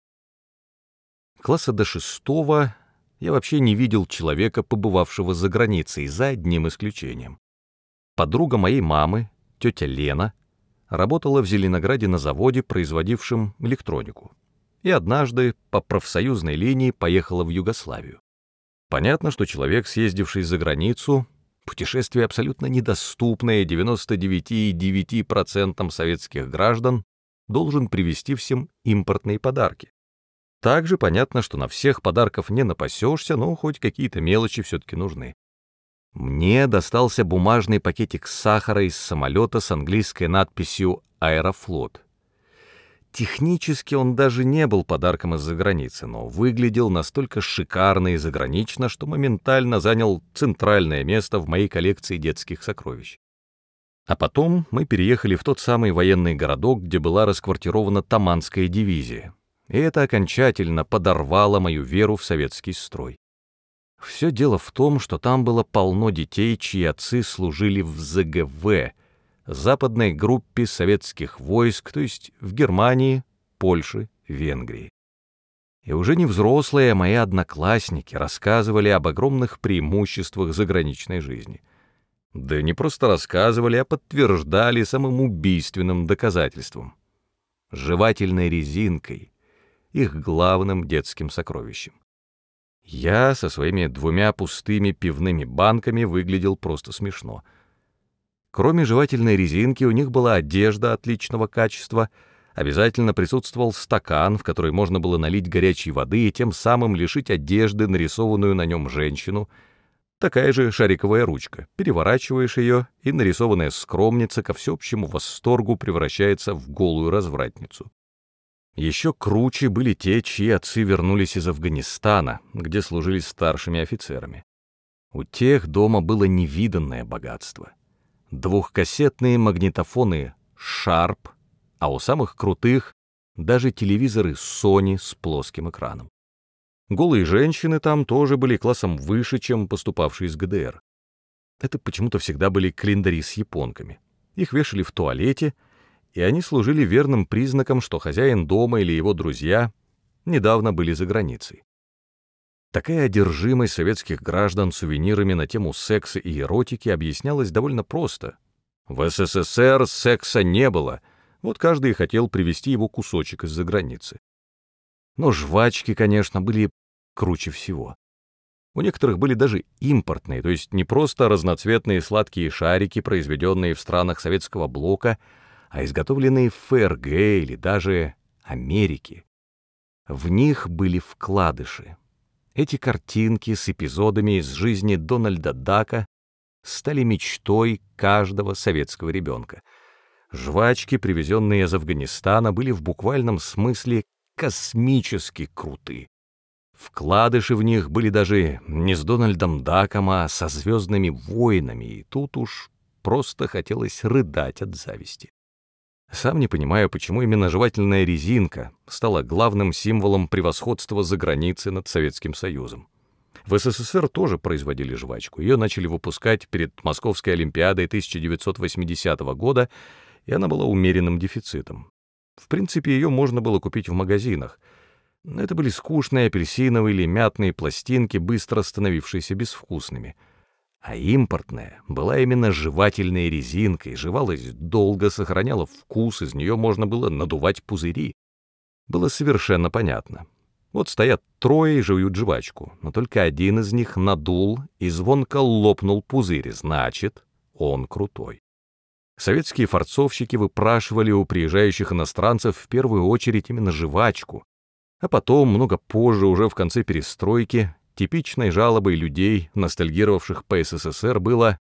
Класса до шестого я вообще не видел человека, побывавшего за границей, за одним исключением. Подруга моей мамы, тетя Лена, работала в Зеленограде на заводе, производившем электронику, и однажды по профсоюзной линии поехала в Югославию. Понятно, что человек, съездивший за границу, путешествие абсолютно недоступное 99,9% советских граждан, должен привезти всем импортные подарки. Также понятно, что на всех подарков не напасешься, но хоть какие-то мелочи все-таки нужны. Мне достался бумажный пакетик сахара из самолета с английской надписью «Аэрофлот». Технически он даже не был подарком из-за границы, но выглядел настолько шикарно и загранично, что моментально занял центральное место в моей коллекции детских сокровищ. А потом мы переехали в тот самый военный городок, где была расквартирована Таманская дивизия и это окончательно подорвало мою веру в советский строй. Все дело в том, что там было полно детей, чьи отцы служили в ЗГВ, западной группе советских войск, то есть в Германии, Польше, Венгрии. И уже не взрослые, а мои одноклассники рассказывали об огромных преимуществах заграничной жизни. Да не просто рассказывали, а подтверждали самым убийственным доказательством. Жевательной резинкой — их главным детским сокровищем. Я со своими двумя пустыми пивными банками выглядел просто смешно. Кроме жевательной резинки у них была одежда отличного качества, обязательно присутствовал стакан, в который можно было налить горячей воды и тем самым лишить одежды нарисованную на нем женщину, такая же шариковая ручка. Переворачиваешь ее, и нарисованная скромница ко всеобщему восторгу превращается в голую развратницу. Еще круче были те, чьи отцы вернулись из Афганистана, где служили старшими офицерами. У тех дома было невиданное богатство. Двухкассетные магнитофоны «Шарп», а у самых крутых даже телевизоры Sony с плоским экраном. Голые женщины там тоже были классом выше, чем поступавшие из ГДР. Это почему-то всегда были календари с японками. Их вешали в туалете — и они служили верным признаком, что хозяин дома или его друзья недавно были за границей. Такая одержимость советских граждан сувенирами на тему секса и эротики объяснялась довольно просто. В СССР секса не было, вот каждый хотел привезти его кусочек из-за границы. Но жвачки, конечно, были круче всего. У некоторых были даже импортные, то есть не просто разноцветные сладкие шарики, произведенные в странах советского блока, а изготовленные в ФРГ или даже Америке В них были вкладыши. Эти картинки с эпизодами из жизни Дональда Дака стали мечтой каждого советского ребенка. Жвачки, привезенные из Афганистана, были в буквальном смысле космически круты. Вкладыши в них были даже не с Дональдом Даком, а со звездными воинами, и тут уж просто хотелось рыдать от зависти. Сам не понимаю, почему именно жевательная резинка стала главным символом превосходства за границей над Советским Союзом. В СССР тоже производили жвачку. Ее начали выпускать перед Московской Олимпиадой 1980 года, и она была умеренным дефицитом. В принципе, ее можно было купить в магазинах. Но это были скучные апельсиновые или мятные пластинки, быстро становившиеся безвкусными — а импортная была именно жевательной резинкой, жевалась долго, сохраняла вкус, из нее можно было надувать пузыри. Было совершенно понятно. Вот стоят трое и жуют жвачку, но только один из них надул и звонко лопнул пузырь, значит, он крутой. Советские форцовщики выпрашивали у приезжающих иностранцев в первую очередь именно жвачку, а потом, много позже, уже в конце перестройки, Типичной жалобой людей, ностальгировавших по СССР, было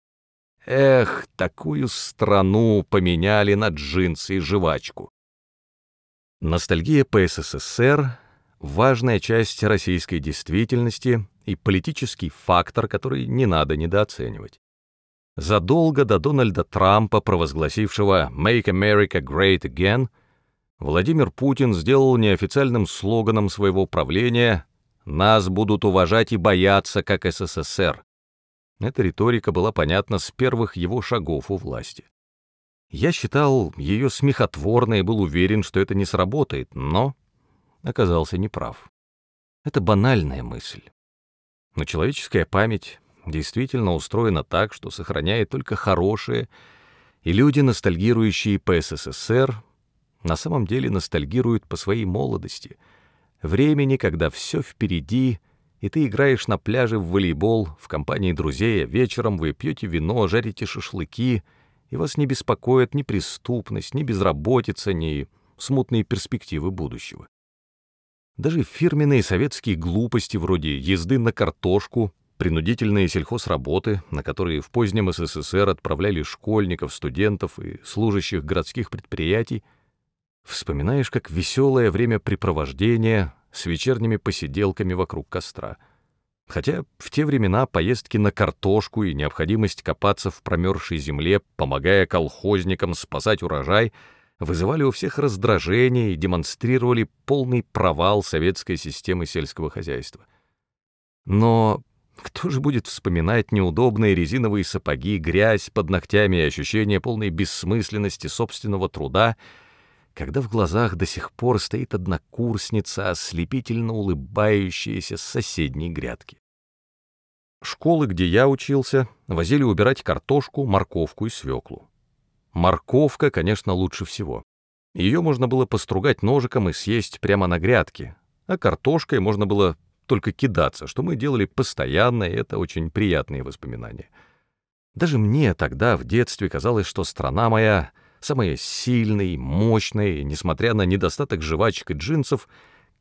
«Эх, такую страну поменяли на джинсы и жвачку». Ностальгия по СССР — важная часть российской действительности и политический фактор, который не надо недооценивать. Задолго до Дональда Трампа, провозгласившего «Make America Great Again», Владимир Путин сделал неофициальным слоганом своего правления нас будут уважать и бояться, как СССР. Эта риторика была понятна с первых его шагов у власти. Я считал ее смехотворной и был уверен, что это не сработает, но оказался неправ. Это банальная мысль. Но человеческая память действительно устроена так, что сохраняет только хорошее, и люди, ностальгирующие по СССР, на самом деле ностальгируют по своей молодости — времени, когда все впереди, и ты играешь на пляже в волейбол, в компании друзей, а вечером вы пьете вино, жарите шашлыки, и вас не беспокоит ни преступность, ни безработица, ни смутные перспективы будущего. Даже фирменные советские глупости вроде езды на картошку, принудительные сельхозработы, на которые в позднем СССР отправляли школьников, студентов и служащих городских предприятий — Вспоминаешь, как веселое времяпрепровождение с вечерними посиделками вокруг костра. Хотя в те времена поездки на картошку и необходимость копаться в промерзшей земле, помогая колхозникам спасать урожай, вызывали у всех раздражение и демонстрировали полный провал советской системы сельского хозяйства. Но кто же будет вспоминать неудобные резиновые сапоги, грязь под ногтями и ощущение полной бессмысленности собственного труда — когда в глазах до сих пор стоит однокурсница, ослепительно улыбающаяся с соседней грядки. Школы, где я учился, возили убирать картошку, морковку и свеклу. Морковка, конечно, лучше всего. Ее можно было постругать ножиком и съесть прямо на грядке, а картошкой можно было только кидаться, что мы делали постоянно, и это очень приятные воспоминания. Даже мне тогда, в детстве, казалось, что страна моя самые сильные, мощные, несмотря на недостаток жвачек и джинсов,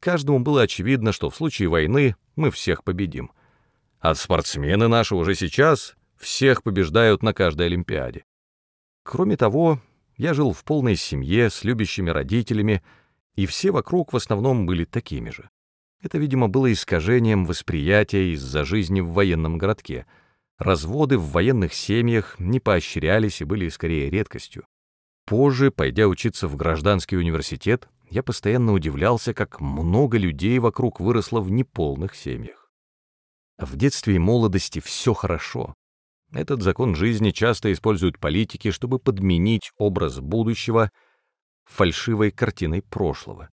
каждому было очевидно, что в случае войны мы всех победим. А спортсмены наши уже сейчас всех побеждают на каждой Олимпиаде. Кроме того, я жил в полной семье с любящими родителями, и все вокруг в основном были такими же. Это, видимо, было искажением восприятия из-за жизни в военном городке. Разводы в военных семьях не поощрялись и были скорее редкостью. Позже, пойдя учиться в гражданский университет, я постоянно удивлялся, как много людей вокруг выросло в неполных семьях. В детстве и молодости все хорошо. Этот закон жизни часто используют политики, чтобы подменить образ будущего фальшивой картиной прошлого.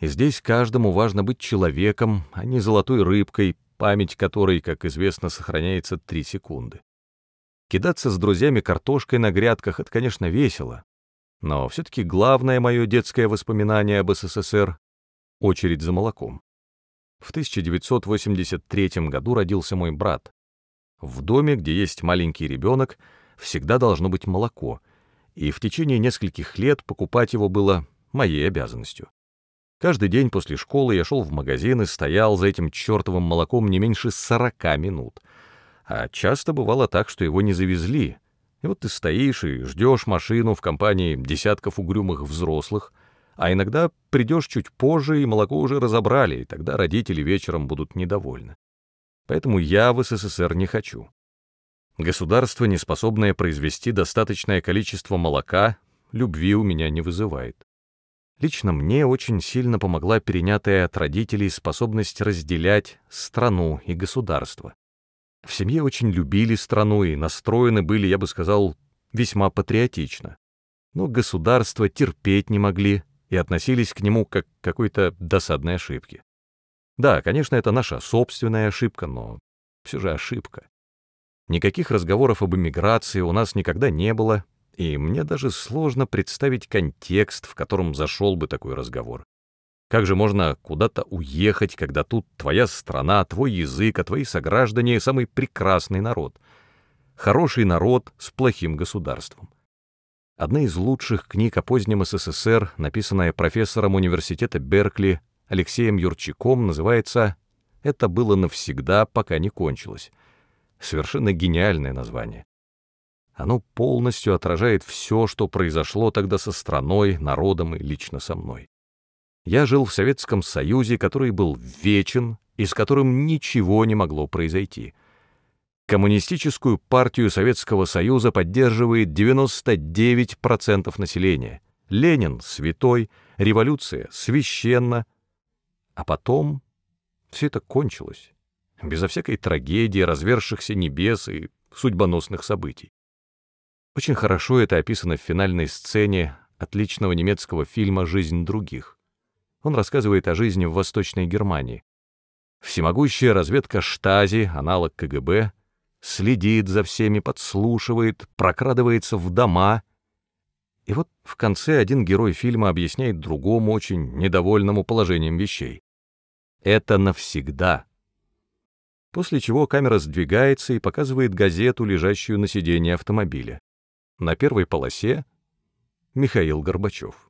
И здесь каждому важно быть человеком, а не золотой рыбкой, память которой, как известно, сохраняется три секунды. Кидаться с друзьями картошкой на грядках — это, конечно, весело, но все-таки главное мое детское воспоминание об СССР — очередь за молоком. В 1983 году родился мой брат. В доме, где есть маленький ребенок, всегда должно быть молоко, и в течение нескольких лет покупать его было моей обязанностью. Каждый день после школы я шел в магазин и стоял за этим чертовым молоком не меньше 40 минут. А часто бывало так, что его не завезли, и вот ты стоишь и ждешь машину в компании десятков угрюмых взрослых, а иногда придешь чуть позже, и молоко уже разобрали, и тогда родители вечером будут недовольны. Поэтому я в СССР не хочу. Государство, не способное произвести достаточное количество молока, любви у меня не вызывает. Лично мне очень сильно помогла перенятая от родителей способность разделять страну и государство. В семье очень любили страну и настроены были, я бы сказал, весьма патриотично. Но государство терпеть не могли и относились к нему как к какой-то досадной ошибке. Да, конечно, это наша собственная ошибка, но все же ошибка. Никаких разговоров об эмиграции у нас никогда не было, и мне даже сложно представить контекст, в котором зашел бы такой разговор. Как же можно куда-то уехать, когда тут твоя страна, твой язык, а твои сограждане — самый прекрасный народ? Хороший народ с плохим государством. Одна из лучших книг о позднем СССР, написанная профессором университета Беркли Алексеем Юрчаком, называется «Это было навсегда, пока не кончилось». Совершенно гениальное название. Оно полностью отражает все, что произошло тогда со страной, народом и лично со мной. Я жил в Советском Союзе, который был вечен и с которым ничего не могло произойти. Коммунистическую партию Советского Союза поддерживает 99% населения. Ленин — святой, революция — священна. А потом все это кончилось, безо всякой трагедии, развершихся небес и судьбоносных событий. Очень хорошо это описано в финальной сцене отличного немецкого фильма «Жизнь других». Он рассказывает о жизни в Восточной Германии. Всемогущая разведка Штази, аналог КГБ, следит за всеми, подслушивает, прокрадывается в дома. И вот в конце один герой фильма объясняет другому очень недовольному положением вещей. Это навсегда. После чего камера сдвигается и показывает газету, лежащую на сиденье автомобиля. На первой полосе Михаил Горбачев.